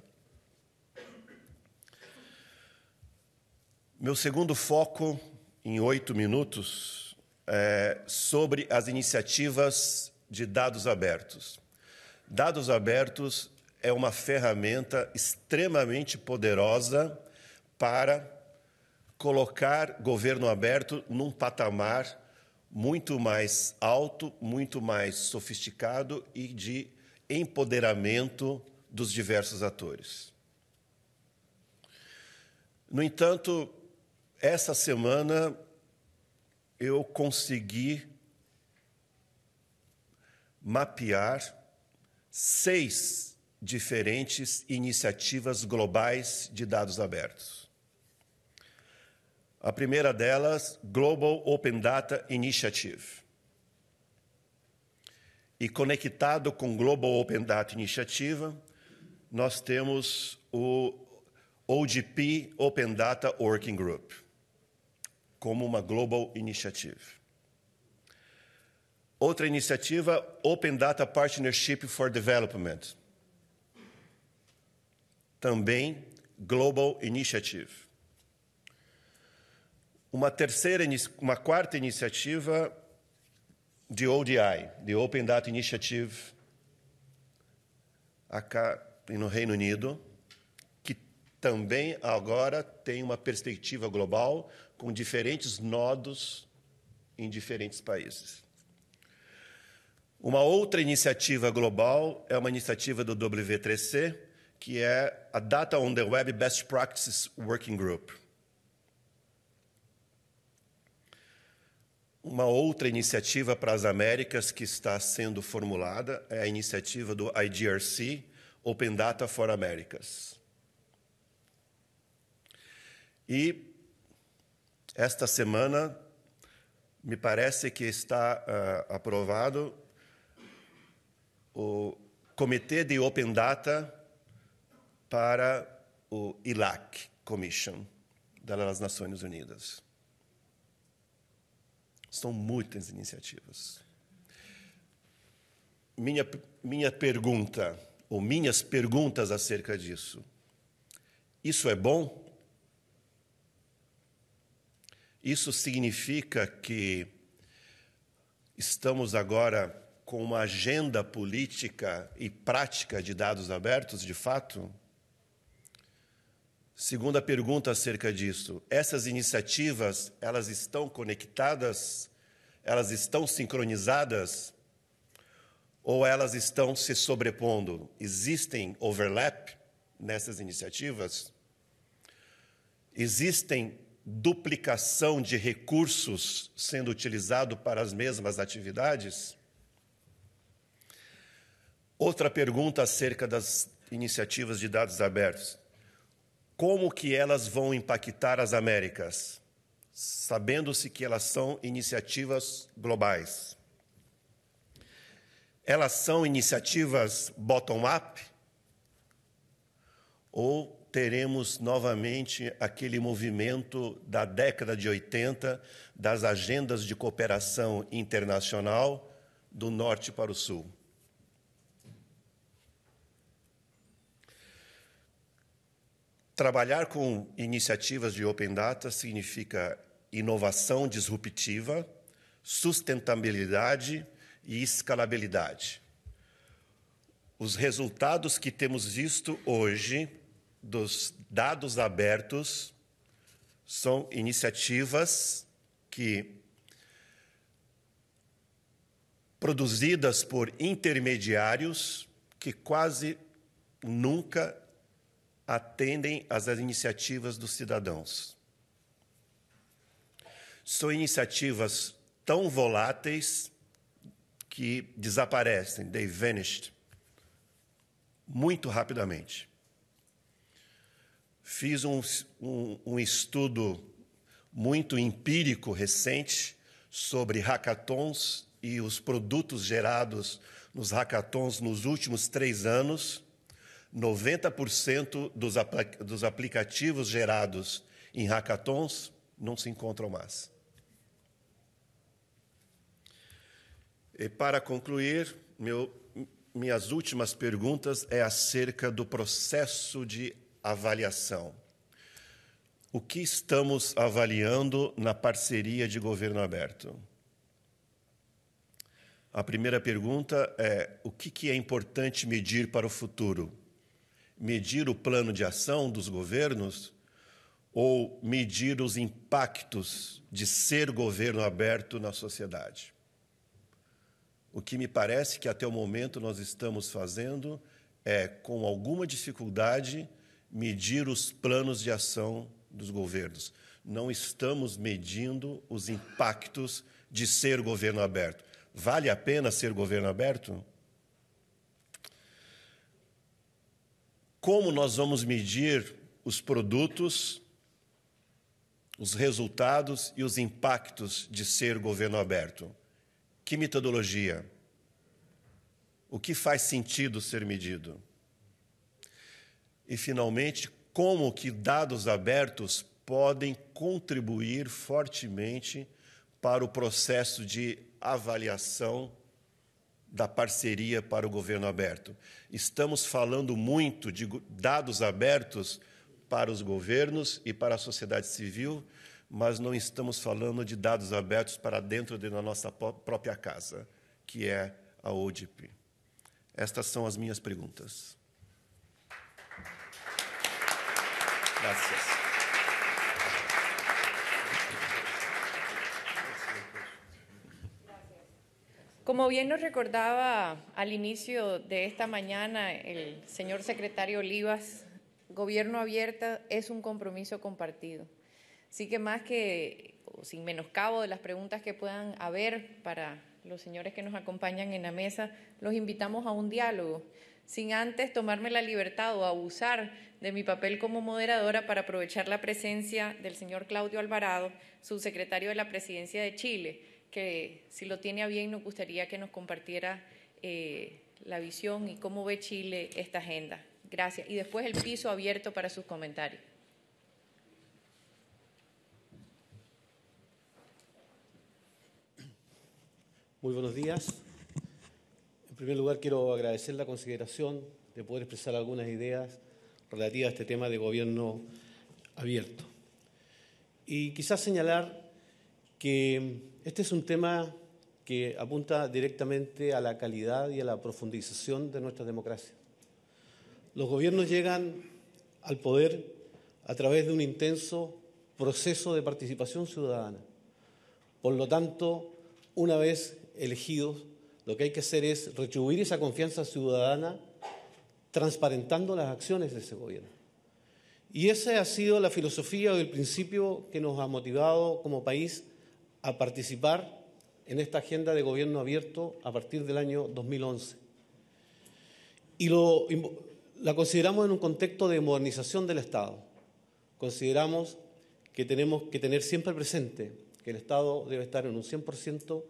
Meu segundo foco, em oito minutos, é sobre as iniciativas de dados abertos. Dados abertos é uma ferramenta extremamente poderosa para colocar governo aberto num patamar muito mais alto, muito mais sofisticado e de empoderamento dos diversos atores. No entanto, essa semana eu consegui mapear seis diferentes iniciativas globais de dados abertos. A primeira delas, Global Open Data Initiative. E conectado com Global Open Data Initiative, nós temos o ODP Open Data Working Group, como uma Global Initiative. Outra iniciativa, Open Data Partnership for Development. Também Global Initiative. Uma terceira, uma quarta iniciativa de ODI, de Open Data Initiative, aqui no Reino Unido, que também agora tem uma perspectiva global com diferentes nodos em diferentes países. Uma outra iniciativa global é uma iniciativa do W3C, que é a Data on the Web Best Practices Working Group. Uma outra iniciativa para as Américas que está sendo formulada é a iniciativa do IDRC, Open Data for Americas. E esta semana me parece que está uh, aprovado o Comitê de Open Data para o ILAC Commission das Nações Unidas. São muitas iniciativas. Minha, minha pergunta, ou minhas perguntas acerca disso: isso é bom? Isso significa que estamos agora com uma agenda política e prática de dados abertos, de fato? Segunda pergunta acerca disso: essas iniciativas elas estão conectadas? Elas estão sincronizadas? Ou elas estão se sobrepondo? Existem overlap nessas iniciativas? Existem duplicação de recursos sendo utilizado para as mesmas atividades? Outra pergunta acerca das iniciativas de dados abertos. Como que elas vão impactar as Américas, sabendo-se que elas são iniciativas globais? Elas são iniciativas bottom-up? Ou teremos novamente aquele movimento da década de 80 das agendas de cooperação internacional do norte para o sul. Trabalhar com iniciativas de Open Data significa inovação disruptiva, sustentabilidade e escalabilidade. Os resultados que temos visto hoje dos dados abertos são iniciativas que, produzidas por intermediários que quase nunca atendem às iniciativas dos cidadãos. São iniciativas tão voláteis que desaparecem, they vanished, muito rapidamente. Fiz um, um, um estudo muito empírico recente sobre hackathons e os produtos gerados nos hackathons nos últimos três anos 90% dos, apl dos aplicativos gerados em hackathons não se encontram mais. E para concluir, meu, minhas últimas perguntas é acerca do processo de avaliação. O que estamos avaliando na parceria de governo aberto? A primeira pergunta é: o que é importante medir para o futuro? medir o plano de ação dos governos ou medir os impactos de ser governo aberto na sociedade. O que me parece que até o momento nós estamos fazendo é, com alguma dificuldade, medir os planos de ação dos governos. Não estamos medindo os impactos de ser governo aberto. Vale a pena ser governo aberto? como nós vamos medir os produtos, os resultados e os impactos de ser governo aberto? Que metodologia? O que faz sentido ser medido? E, finalmente, como que dados abertos podem contribuir fortemente para o processo de avaliação da parceria para o governo aberto. Estamos falando muito de dados abertos para os governos e para a sociedade civil, mas não estamos falando de dados abertos para dentro da nossa própria casa, que é a ODP. Estas são as minhas perguntas. Gracias. Como bien nos recordaba al inicio de esta mañana el señor secretario Olivas, gobierno abierta es un compromiso compartido. Así que más que, sin menoscabo de las preguntas que puedan haber para los señores que nos acompañan en la mesa, los invitamos a un diálogo, sin antes tomarme la libertad o abusar de mi papel como moderadora para aprovechar la presencia del señor Claudio Alvarado, subsecretario de la Presidencia de Chile que si lo tiene a bien nos gustaría que nos compartiera eh, la visión y cómo ve Chile esta agenda. Gracias. Y después el piso abierto para sus comentarios. Muy buenos días. En primer lugar, quiero agradecer la consideración de poder expresar algunas ideas relativas a este tema de gobierno abierto. Y quizás señalar que este es un tema que apunta directamente a la calidad y a la profundización de nuestra democracia. Los gobiernos llegan al poder a través de un intenso proceso de participación ciudadana. Por lo tanto, una vez elegidos, lo que hay que hacer es retribuir esa confianza ciudadana transparentando las acciones de ese gobierno. Y esa ha sido la filosofía o el principio que nos ha motivado como país a participar en esta agenda de gobierno abierto a partir del año 2011. Y lo, la consideramos en un contexto de modernización del Estado. Consideramos que tenemos que tener siempre presente que el Estado debe estar en un 100%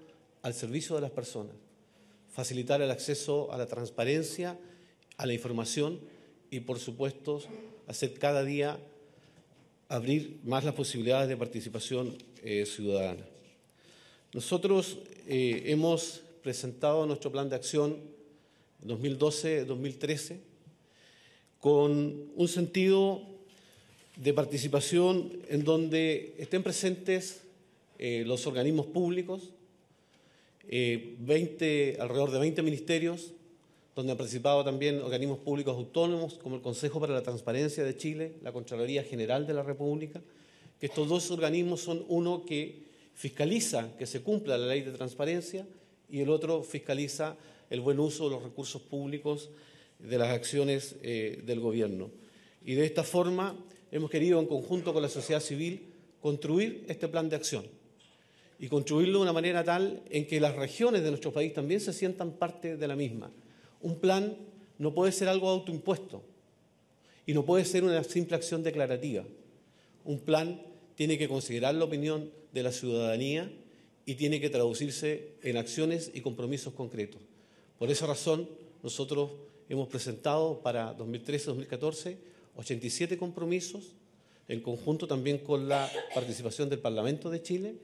al servicio de las personas, facilitar el acceso a la transparencia, a la información y, por supuesto, hacer cada día abrir más las posibilidades de participación eh, ciudadana. Nosotros eh, hemos presentado nuestro plan de acción 2012-2013 con un sentido de participación en donde estén presentes eh, los organismos públicos, 20, eh, alrededor de 20 ministerios, donde han participado también organismos públicos autónomos como el Consejo para la Transparencia de Chile, la Contraloría General de la República, que estos dos organismos son uno que fiscaliza que se cumpla la ley de transparencia y el otro fiscaliza el buen uso de los recursos públicos de las acciones eh, del gobierno. Y de esta forma hemos querido, en conjunto con la sociedad civil, construir este plan de acción y construirlo de una manera tal en que las regiones de nuestro país también se sientan parte de la misma. Un plan no puede ser algo autoimpuesto y no puede ser una simple acción declarativa. Un plan tiene que considerar la opinión de la ciudadanía y tiene que traducirse en acciones y compromisos concretos. Por esa razón, nosotros hemos presentado para 2013-2014 87 compromisos, en conjunto también con la participación del Parlamento de Chile,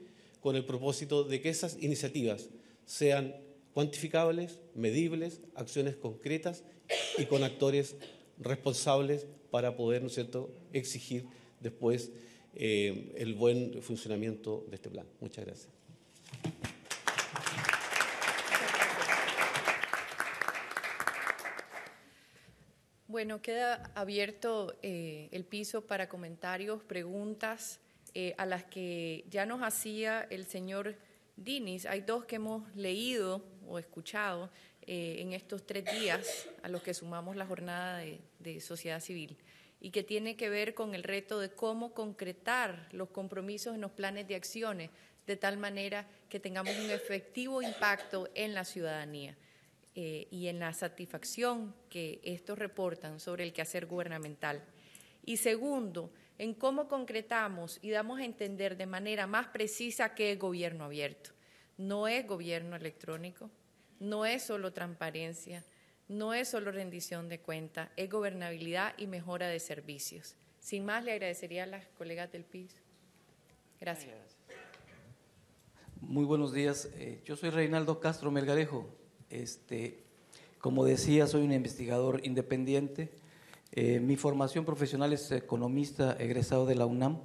con el propósito de que esas iniciativas sean cuantificables, medibles, acciones concretas y con actores responsables para poder, ¿no es cierto?, exigir después eh, el buen funcionamiento de este plan. Muchas gracias. Bueno, queda abierto eh, el piso para comentarios, preguntas eh, a las que ya nos hacía el señor Dinis. Hay dos que hemos leído o escuchado en estos tres días a los que sumamos la jornada de sociedad civil y que tiene que ver con el reto de cómo concretar los compromisos en los planes de acciones de tal manera que tengamos un efectivo impacto en la ciudadanía eh, y en la satisfacción que estos reportan sobre el quehacer gubernamental. Y segundo, en cómo concretamos y damos a entender de manera más precisa qué es gobierno abierto. No es gobierno electrónico, no es solo transparencia, no es solo rendición de cuenta, es gobernabilidad y mejora de servicios. Sin más, le agradecería a las colegas del PIS. Gracias. Muy buenos días. Eh, yo soy Reinaldo Castro Melgarejo. Este, como decía, soy un investigador independiente. Eh, mi formación profesional es economista egresado de la UNAM.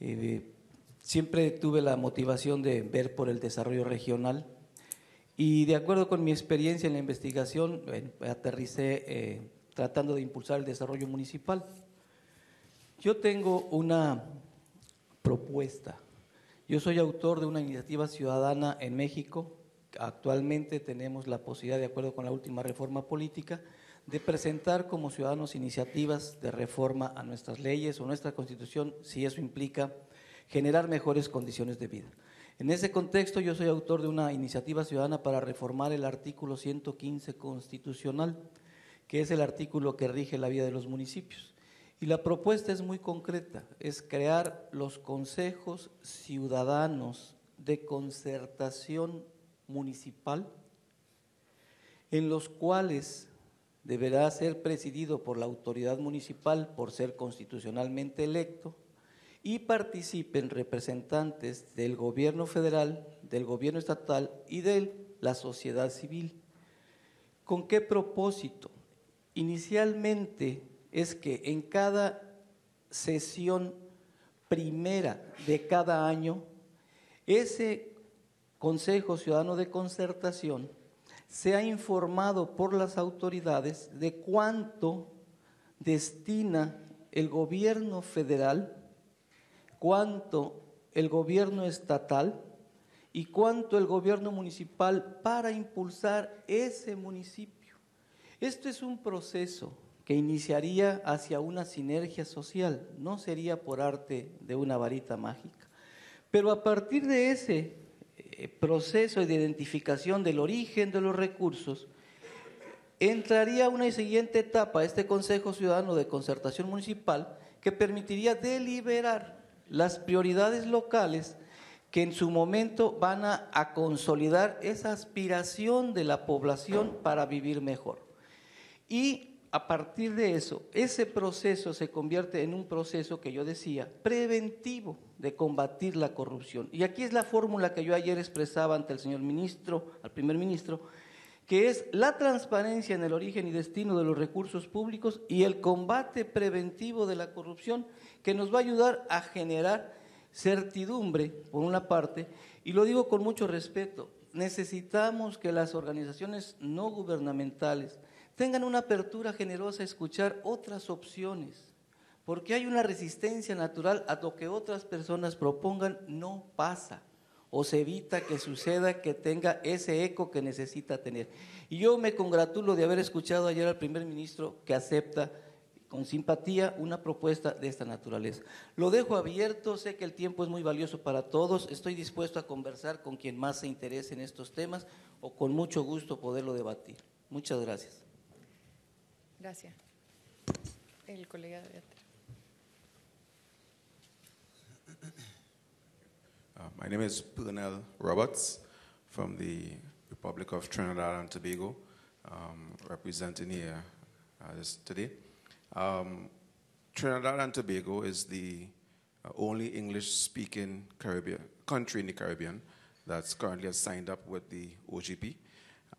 Eh, siempre tuve la motivación de ver por el desarrollo regional y de acuerdo con mi experiencia en la investigación, eh, aterricé eh, tratando de impulsar el desarrollo municipal. Yo tengo una propuesta. Yo soy autor de una iniciativa ciudadana en México. Actualmente tenemos la posibilidad, de acuerdo con la última reforma política, de presentar como ciudadanos iniciativas de reforma a nuestras leyes o nuestra constitución, si eso implica generar mejores condiciones de vida. En ese contexto yo soy autor de una iniciativa ciudadana para reformar el artículo 115 constitucional, que es el artículo que rige la vida de los municipios. Y la propuesta es muy concreta, es crear los consejos ciudadanos de concertación municipal, en los cuales deberá ser presidido por la autoridad municipal por ser constitucionalmente electo y participen representantes del gobierno federal, del gobierno estatal y de la sociedad civil. ¿Con qué propósito? Inicialmente es que en cada sesión primera de cada año, ese Consejo Ciudadano de Concertación se ha informado por las autoridades de cuánto destina el gobierno federal cuánto el gobierno estatal y cuánto el gobierno municipal para impulsar ese municipio. Esto es un proceso que iniciaría hacia una sinergia social, no sería por arte de una varita mágica. Pero a partir de ese eh, proceso de identificación del origen de los recursos, entraría una siguiente etapa, este Consejo Ciudadano de Concertación Municipal, que permitiría deliberar las prioridades locales que en su momento van a, consolidar esa aspiración de la población para vivir mejor. Y a partir de eso, ese proceso se convierte en un proceso que yo decía, preventivo de combatir la corrupción. Y aquí es la fórmula que yo ayer expresaba ante el señor ministro, al primer ministro, que es la transparencia en el origen y destino de los recursos públicos y el combate preventivo de la corrupción que nos va a ayudar a generar certidumbre, por una parte, y lo digo con mucho respeto, necesitamos que las organizaciones no gubernamentales tengan una apertura generosa a escuchar otras opciones, porque hay una resistencia natural a lo que otras personas propongan, no pasa o se evita que suceda que tenga ese eco que necesita tener. Y yo me congratulo de haber escuchado ayer al primer ministro que acepta con simpatía una propuesta de esta naturaleza. Lo dejo abierto, sé que el tiempo es muy valioso para todos, estoy dispuesto a conversar con quien más se interese en estos temas o con mucho gusto poderlo debatir. Muchas gracias. Gracias. El colega de atrás. Uh, my name is Punel Roberts from the Republic of Trinidad and Tobago, um, representing here uh, today. Um, Trinidad and Tobago is the uh, only English speaking Caribbean country in the Caribbean that's currently signed up with the OGP.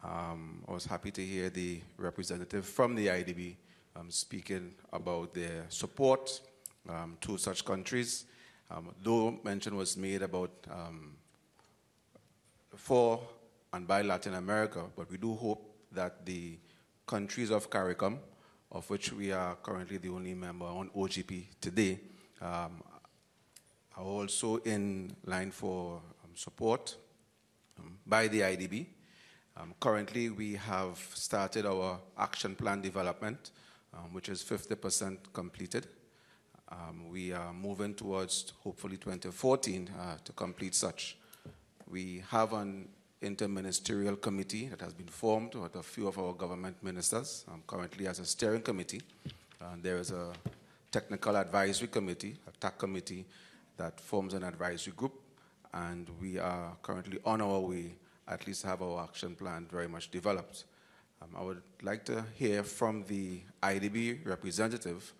Um, I was happy to hear the representative from the IDB um, speaking about their support um, to such countries. though um, mention was made about um, for and by Latin America, but we do hope that the countries of CARICOM of which we are currently the only member on OGP today, um, are also in line for um, support um, by the IDB. Um, currently, we have started our action plan development, um, which is 50% completed. we are moving towards hopefully 2014 uh, to complete such. We have an interministerial committee that has been formed with a few of our government ministers. I'm currently as a steering committee. And uh, there is a technical advisory committee, a TAC committee, that forms an advisory group. And we are currently on our way, at least have our action plan very much developed. Um, I would like to hear from the IDB representative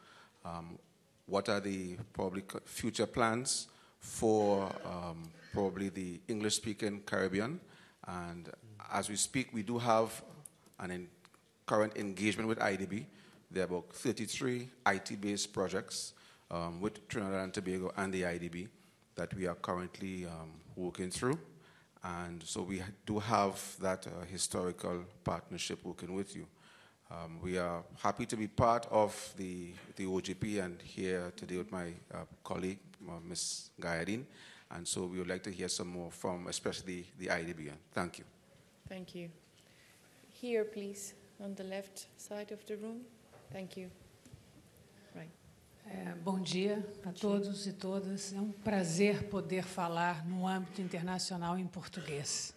um, what are the probably future plans for um, probably the English speaking Caribbean and as we speak, we do have an in current engagement with IDB. There are about 33 IT-based projects um, with Trinidad and Tobago and the IDB that we are currently um, working through. And so we do have that uh, historical partnership working with you. Um, we are happy to be part of the, the OGP and here today with my uh, colleague, uh, Ms. Gayadine. And so we would like to hear some more from especially the IDBN. Thank you. Thank you. Here, please, on the left side of the room. Thank you. Right. É, bom dia a todos e todas. É um prazer poder falar no âmbito internacional em português.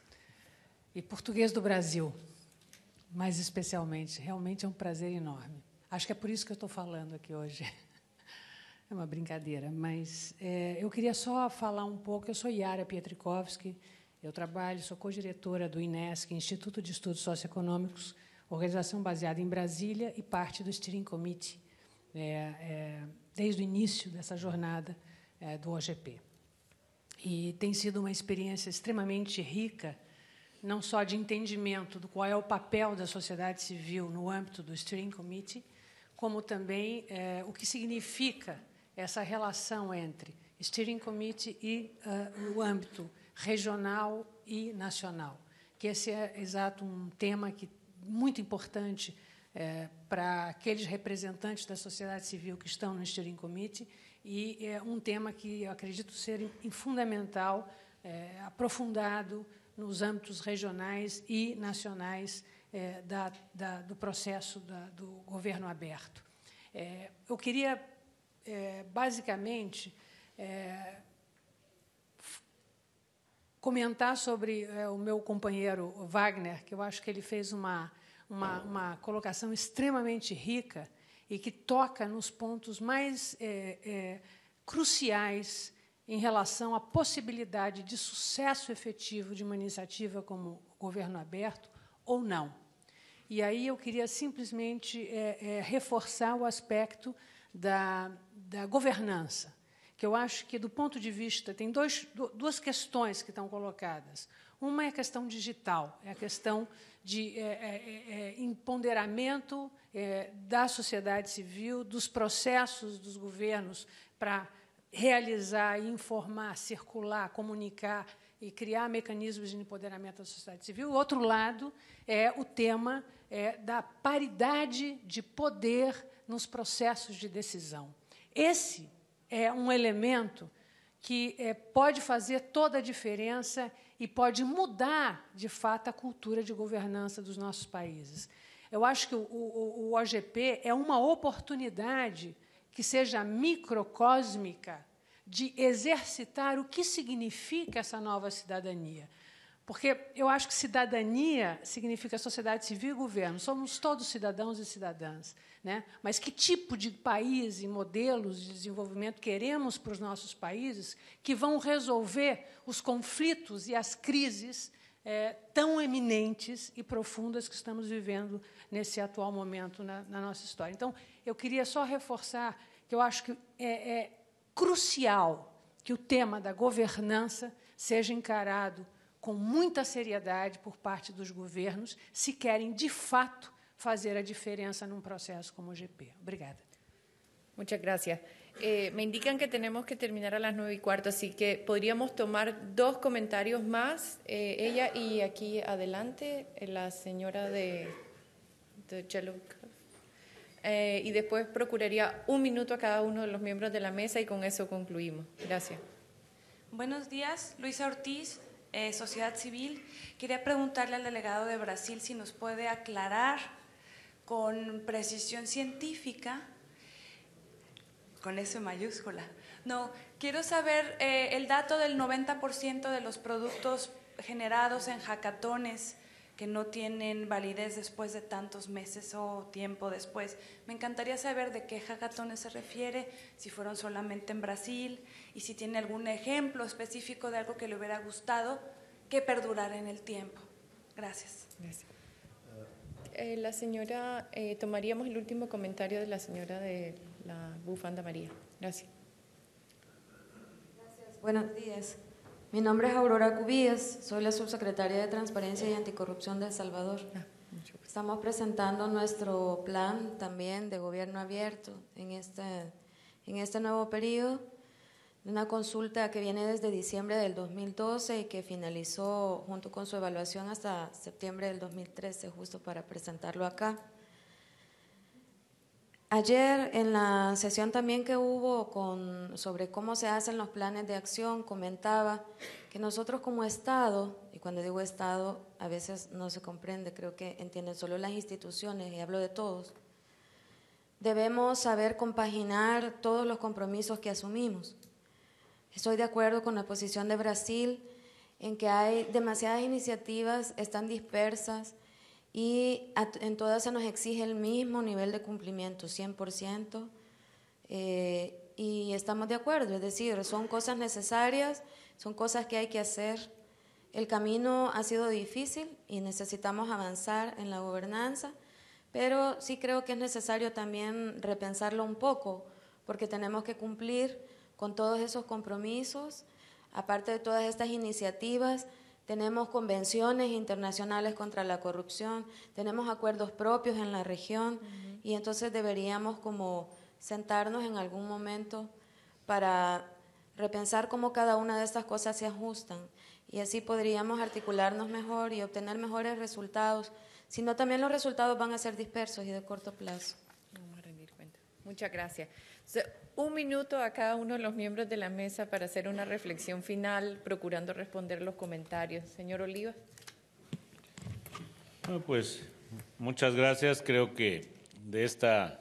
E português do Brasil, mais especialmente. Realmente é um prazer enorme. Acho que é por isso que eu estou falando aqui hoje. É uma brincadeira, mas é, eu queria só falar um pouco. Eu sou Yara Pietrikowski, eu trabalho, sou co-diretora do INESC, Instituto de Estudos Socioeconômicos, organização baseada em Brasília e parte do Steering Committee, é, é, desde o início dessa jornada do OGP. E tem sido uma experiência extremamente rica, não só de entendimento do qual é o papel da sociedade civil no âmbito do Steering Committee, como também o que significa essa relação entre Steering Committee e uh, o âmbito regional e nacional. Que esse é exato um tema que muito importante é, para aqueles representantes da sociedade civil que estão no Steering Committee e é um tema que eu acredito ser fundamental, é, aprofundado nos âmbitos regionais e nacionais é, da, da, do processo da, do governo aberto. eu queria é, basicamente, é, comentar sobre é, o meu companheiro Wagner, que eu acho que ele fez uma, uma, uma colocação extremamente rica e que toca nos pontos mais é, é, cruciais em relação à possibilidade de sucesso efetivo de uma iniciativa como governo aberto ou não. E aí eu queria simplesmente é, é, reforçar o aspecto da, da governança, que eu acho que, do ponto de vista, tem dois, duas questões que estão colocadas. Uma é a questão digital, é a questão de é, é, é, é empoderamento é, da sociedade civil, dos processos dos governos para realizar, informar, circular, comunicar e criar mecanismos de empoderamento da sociedade civil. O outro lado é o tema é, da paridade de poder nos processos de decisão. Esse é um elemento que é, pode fazer toda a diferença e pode mudar, de fato, a cultura de governança dos nossos países. Eu acho que o, o, o OGP é uma oportunidade que seja microcósmica de exercitar o que significa essa nova cidadania. Porque eu acho que cidadania significa sociedade civil e governo. Somos todos cidadãos e cidadãs. Né? Mas que tipo de país e modelos de desenvolvimento queremos para os nossos países que vão resolver os conflitos e as crises é, tão eminentes e profundas que estamos vivendo nesse atual momento na, na, nossa história? Então, eu queria só reforçar que eu acho que é, é crucial que o tema da governança seja encarado com muita seriedade por parte dos governos, se querem, de fato, la diferencia en un proceso como GP. Obrigada. Muchas gracias. Eh, me indican que tenemos que terminar a las nueve y cuarto, así que podríamos tomar dos comentarios más. Eh, ella y aquí adelante eh, la señora de, de y después procuraría un minuto a cada uno de los miembros de la mesa y con eso concluimos. Gracias. Buenos días, Luisa Ortiz, Sociedad Civil. Quería preguntarle al delegado de Brasil si nos puede aclarar con precisión científica, con S mayúscula. No, quiero saber eh, el dato del 90% de los productos generados en hackatones que no tienen validez después de tantos meses o tiempo después. Me encantaría saber de qué jacatones se refiere, si fueron solamente en Brasil y si tiene algún ejemplo específico de algo que le hubiera gustado que perdurara en el tiempo. Gracias. Gracias. Eh, la señora, eh, tomaríamos el último comentario de la señora de la bufanda María. Gracias. Gracias. Buenos días. Mi nombre es Aurora Cubías, soy la subsecretaria de Transparencia y Anticorrupción de El Salvador. Ah, Estamos presentando nuestro plan también de gobierno abierto en este, en este nuevo periodo una consulta que viene desde diciembre del 2012 y que finalizó junto con su evaluación hasta septiembre del 2013, justo para presentarlo acá. Ayer en la sesión también que hubo con, sobre cómo se hacen los planes de acción, comentaba que nosotros como Estado, y cuando digo Estado a veces no se comprende, creo que entienden solo las instituciones y hablo de todos, debemos saber compaginar todos los compromisos que asumimos. Estoy de acuerdo con la posición de Brasil en que hay demasiadas iniciativas, están dispersas y en todas se nos exige el mismo nivel de cumplimiento, 100%. Eh, y estamos de acuerdo, es decir, son cosas necesarias, son cosas que hay que hacer. El camino ha sido difícil y necesitamos avanzar en la gobernanza, pero sí creo que es necesario también repensarlo un poco, porque tenemos que cumplir con todos esos compromisos, aparte de todas estas iniciativas, tenemos convenciones internacionales contra la corrupción, tenemos acuerdos propios en la región y entonces deberíamos como sentarnos en algún momento para repensar cómo cada una de estas cosas se ajustan y así podríamos articularnos mejor y obtener mejores resultados, sino también los resultados van a ser dispersos y de corto plazo. Muchas gracias un minuto a cada uno de los miembros de la mesa para hacer una reflexión final, procurando responder los comentarios. Señor Oliva. Ah, pues muchas gracias. Creo que de esta,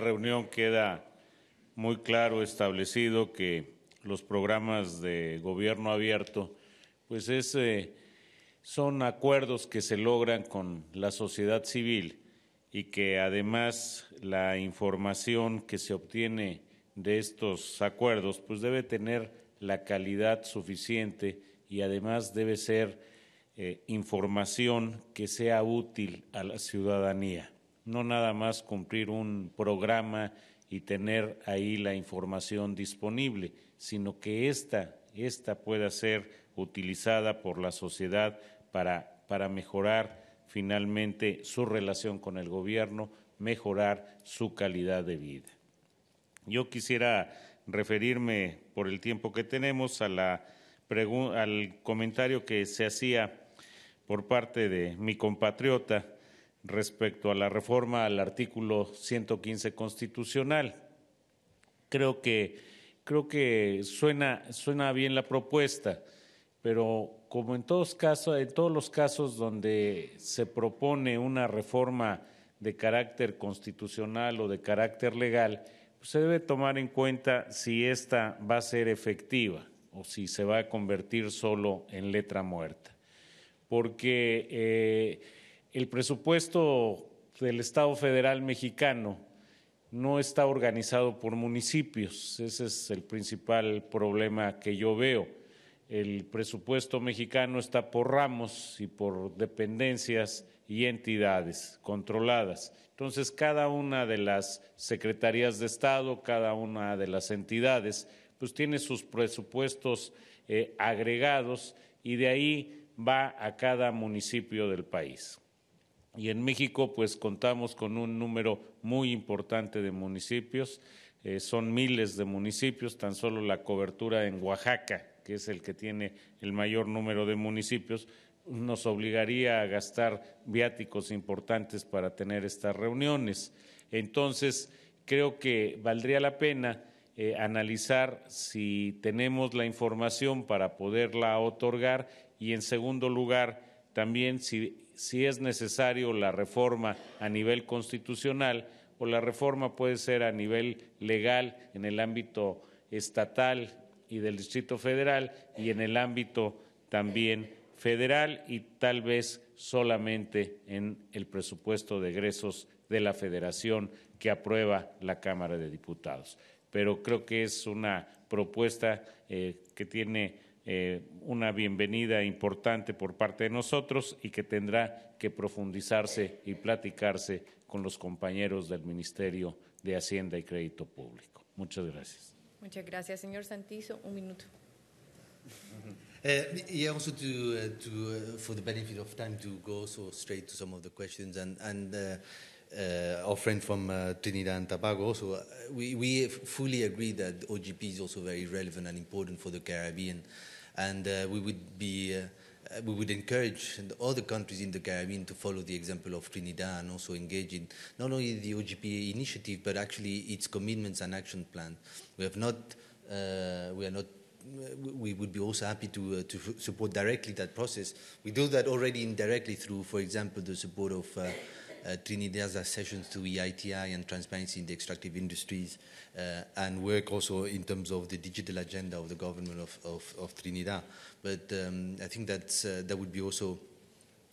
reunión queda muy claro establecido que los programas de gobierno abierto, pues es, eh, son acuerdos que se logran con la sociedad civil y que además la información que se obtiene de estos acuerdos pues debe tener la calidad suficiente y además debe ser eh, información que sea útil a la ciudadanía, no nada más cumplir un programa y tener ahí la información disponible, sino que esta, pueda ser utilizada por la sociedad para mejorar finalmente su relación con el gobierno, mejorar su calidad de vida. Yo quisiera referirme, por el tiempo que tenemos, al comentario que se hacía por parte de mi compatriota respecto a la reforma al artículo 115 constitucional. Creo que, creo que suena, suena bien la propuesta, pero como en todos casos, todos los casos donde se propone una reforma de carácter constitucional o de carácter legal, pues se debe tomar en cuenta si esta va a ser efectiva o si se va a convertir solo en letra muerta. Porque eh, el presupuesto del Estado Federal mexicano no está organizado por municipios, ese es el principal problema que yo veo el presupuesto mexicano está por ramos y por dependencias y entidades controladas. Entonces, cada una de las secretarías de Estado, cada una de las entidades, pues tiene sus presupuestos eh, agregados y de ahí va a cada municipio del país. Y en México, pues contamos con un número muy importante de municipios, eh, son miles de municipios, tan solo la cobertura en Oaxaca que es el que tiene el mayor número de municipios, nos obligaría a gastar viáticos importantes para tener estas reuniones. Entonces, creo que valdría la pena eh, analizar si tenemos la información para poderla otorgar y, en segundo lugar, también si, si es necesario la reforma a nivel constitucional o la reforma puede ser a nivel legal en el ámbito estatal y del Distrito Federal y en el ámbito también federal y tal vez solamente en el presupuesto de egresos de la Federación que aprueba la Cámara de Diputados. Pero creo que es una propuesta eh, que tiene eh, una bienvenida importante por parte de nosotros y que tendrá que profundizarse y platicarse con los compañeros del Ministerio de Hacienda y Crédito Público. Muchas gracias. Muchas gracias, señor Santizo. Un minuto. Uh, eh, yeah, also to, uh, to uh, for the benefit of time, to go so straight to some of the questions and and. Uh, uh, our friend from uh, Trinidad and Tobago also, we, we fully agree that OGP is also very relevant and important for the Caribbean, and we would be uh, we would encourage other countries in the Caribbean to follow the example of Trinidad and also engage in not only the OGP initiative but actually its commitments and action plan. We have not, uh, we are not. We would be also happy to uh, to support directly that process. We do that already indirectly through, for example, the support of. Uh, uh, Trinidad's sessions through EITI and Transparency in the Extractive Industries, uh, and work also in terms of the digital agenda of the government of, of, of Trinidad. But um, I think that's, uh, that would be also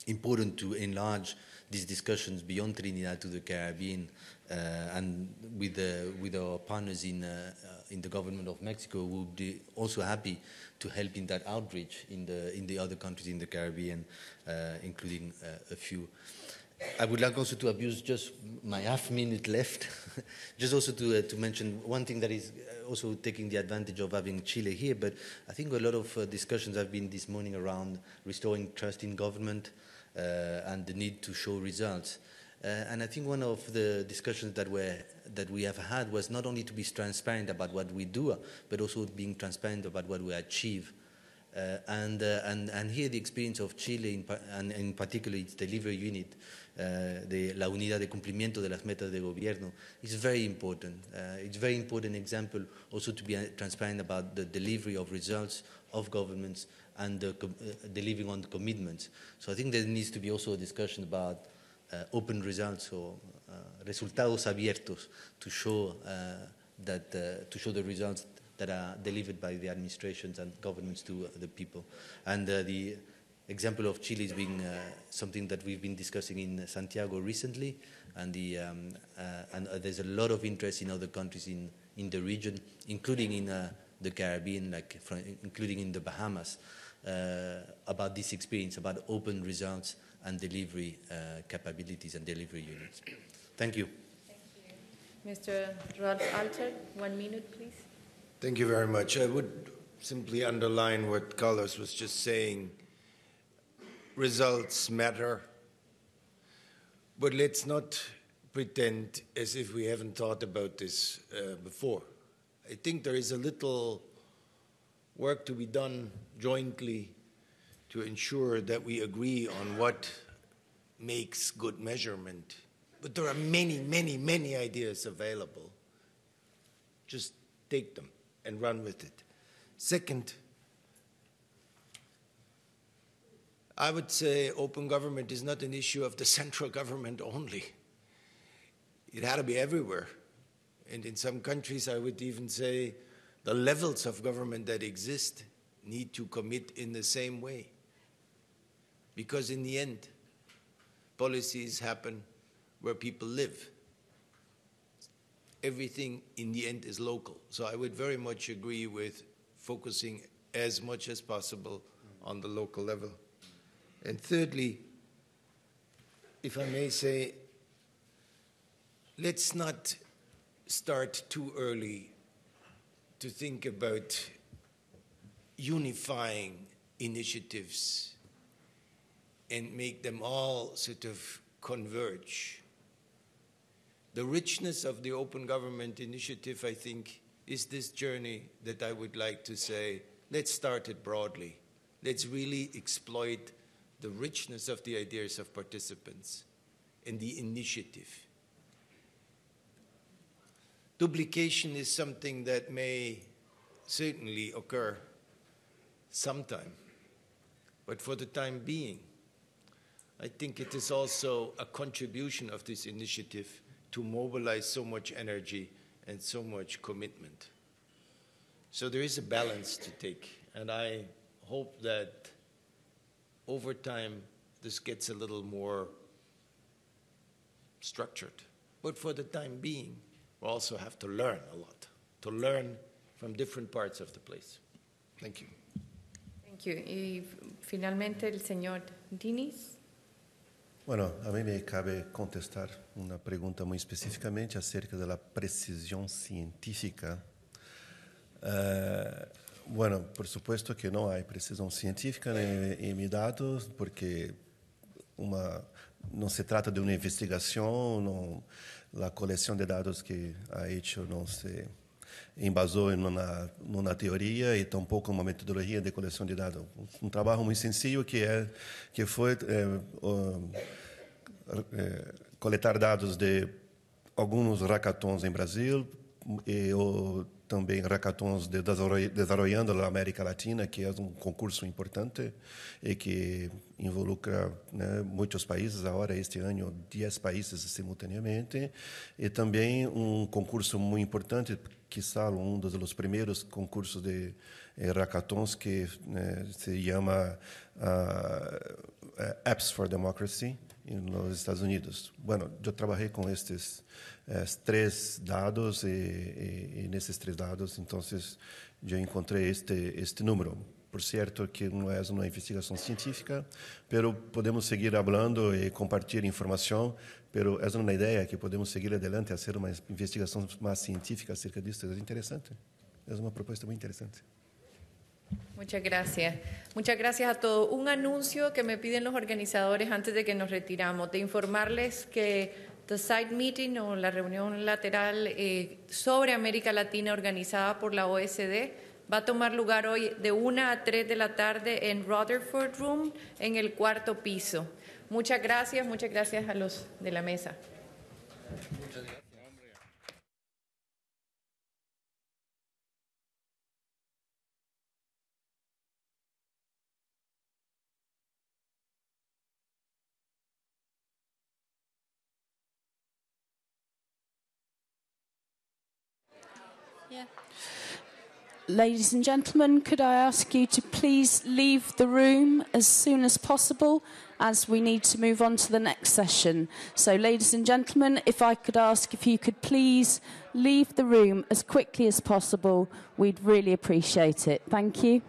important to enlarge these discussions beyond Trinidad to the Caribbean uh, and with with our partners in uh, uh, in the government of Mexico would be also happy to help in that outreach in the in the other countries in the Caribbean, uh, including uh, a few. I would like also to abuse just my half minute left, just also to, uh, to mention one thing that is uh, also taking the advantage of having Chile here, but I think a lot of uh, discussions have been this morning around restoring trust in government uh, and the need to show results. Uh, and I think one of the discussions that, were, that we have had was not only to be transparent about what we do, but also being transparent about what we achieve. Uh, and, and, and here the experience of Chile, in, and in particular its delivery unit, the, eh, la unidad de cumplimiento de las metas de gobierno. is very important. Uh, it's very important example also to be transparent about the delivery of results of governments and the, uh, delivering on the commitments. So I think there needs to be also a discussion about open results or resultados abiertos to show that to show the results that are delivered by the administrations and governments to the people. And the example of Chile is being uh, something that we've been discussing in Santiago recently, and, the, um, uh, and uh, there's a lot of interest in other countries in, in the region, including in uh, the Caribbean, like from, including in the Bahamas, uh, about this experience, about open results and delivery uh, capabilities and delivery units. Thank you. Thank you. Mr. Ralph Alter, one minute, please. Thank you very much. I would simply underline what Carlos was just saying results matter. But let's not pretend as if we haven't thought about this uh, before. I think there is a little work to be done jointly to ensure that we agree on what makes good measurement. But there are many, many, many ideas available. Just take them and run with it. Second, I would say open government is not an issue of the central government only. It had to be everywhere. And in some countries, I would even say the levels of government that exist need to commit in the same way. Because in the end, policies happen where people live. Everything in the end is local. So I would very much agree with focusing as much as possible on the local level. And thirdly, if I may say, let's not start too early to think about unifying initiatives and make them all sort of converge. The richness of the Open Government Initiative, I think, is this journey that I would like to say let's start it broadly. Let's really exploit the richness of the ideas of participants and the initiative. Duplication is something that may certainly occur sometime, but for the time being, I think it is also a contribution of this initiative to mobilize so much energy and so much commitment. So there is a balance to take, and I hope that over time, this gets a little more structured. But for the time being, we also have to learn a lot, to learn from different parts of the place. Thank you. Thank you. Y finalmente el señor Diniz. Bueno, a mí me cabe contestar una pregunta muy específicamente acerca de la precisión científica. Uh, Bueno, por supuesto que no hay precisión científica en, en mis datos porque uma, não se trata de uma investigação, não, a coleção de dados que ha hecho não se embasou em uma, uma teoria e tampouco uma metodologia de coleção de dados. Um trabalho muito sencillo que é que foi eh, oh, eh, coletar dados de alguns racatons em Brasil e eh, oh, também racatons de Desarrollando a América Latina, que é um concurso importante e que involucra né, muitos países, agora este ano 10 países simultaneamente, e também um concurso muito importante, que está um dos primeiros concursos de racatons eh, que né, se chama uh, Apps for Democracy nos Estados Unidos. Bueno, eu trabalhei com estes é, três dados e, e, e, nesses três dados, então, eu encontrei este este número. Por certo que não é uma investigação científica, pero podemos seguir falando e compartilhar informação, pero é uma ideia que podemos seguir adelante a ser uma investigação mais científica acerca disso, é interessante. É uma proposta muito interessante. Muchas gracias. Muchas gracias a todos. Un anuncio que me piden los organizadores antes de que nos retiramos, de informarles que The Side Meeting o la reunión lateral eh, sobre América Latina organizada por la OSD va a tomar lugar hoy de 1 a 3 de la tarde en Rutherford Room en el cuarto piso. Muchas gracias, muchas gracias a los de la mesa. Ladies and gentlemen, could I ask you to please leave the room as soon as possible as we need to move on to the next session. So, ladies and gentlemen, if I could ask if you could please leave the room as quickly as possible, we'd really appreciate it. Thank you.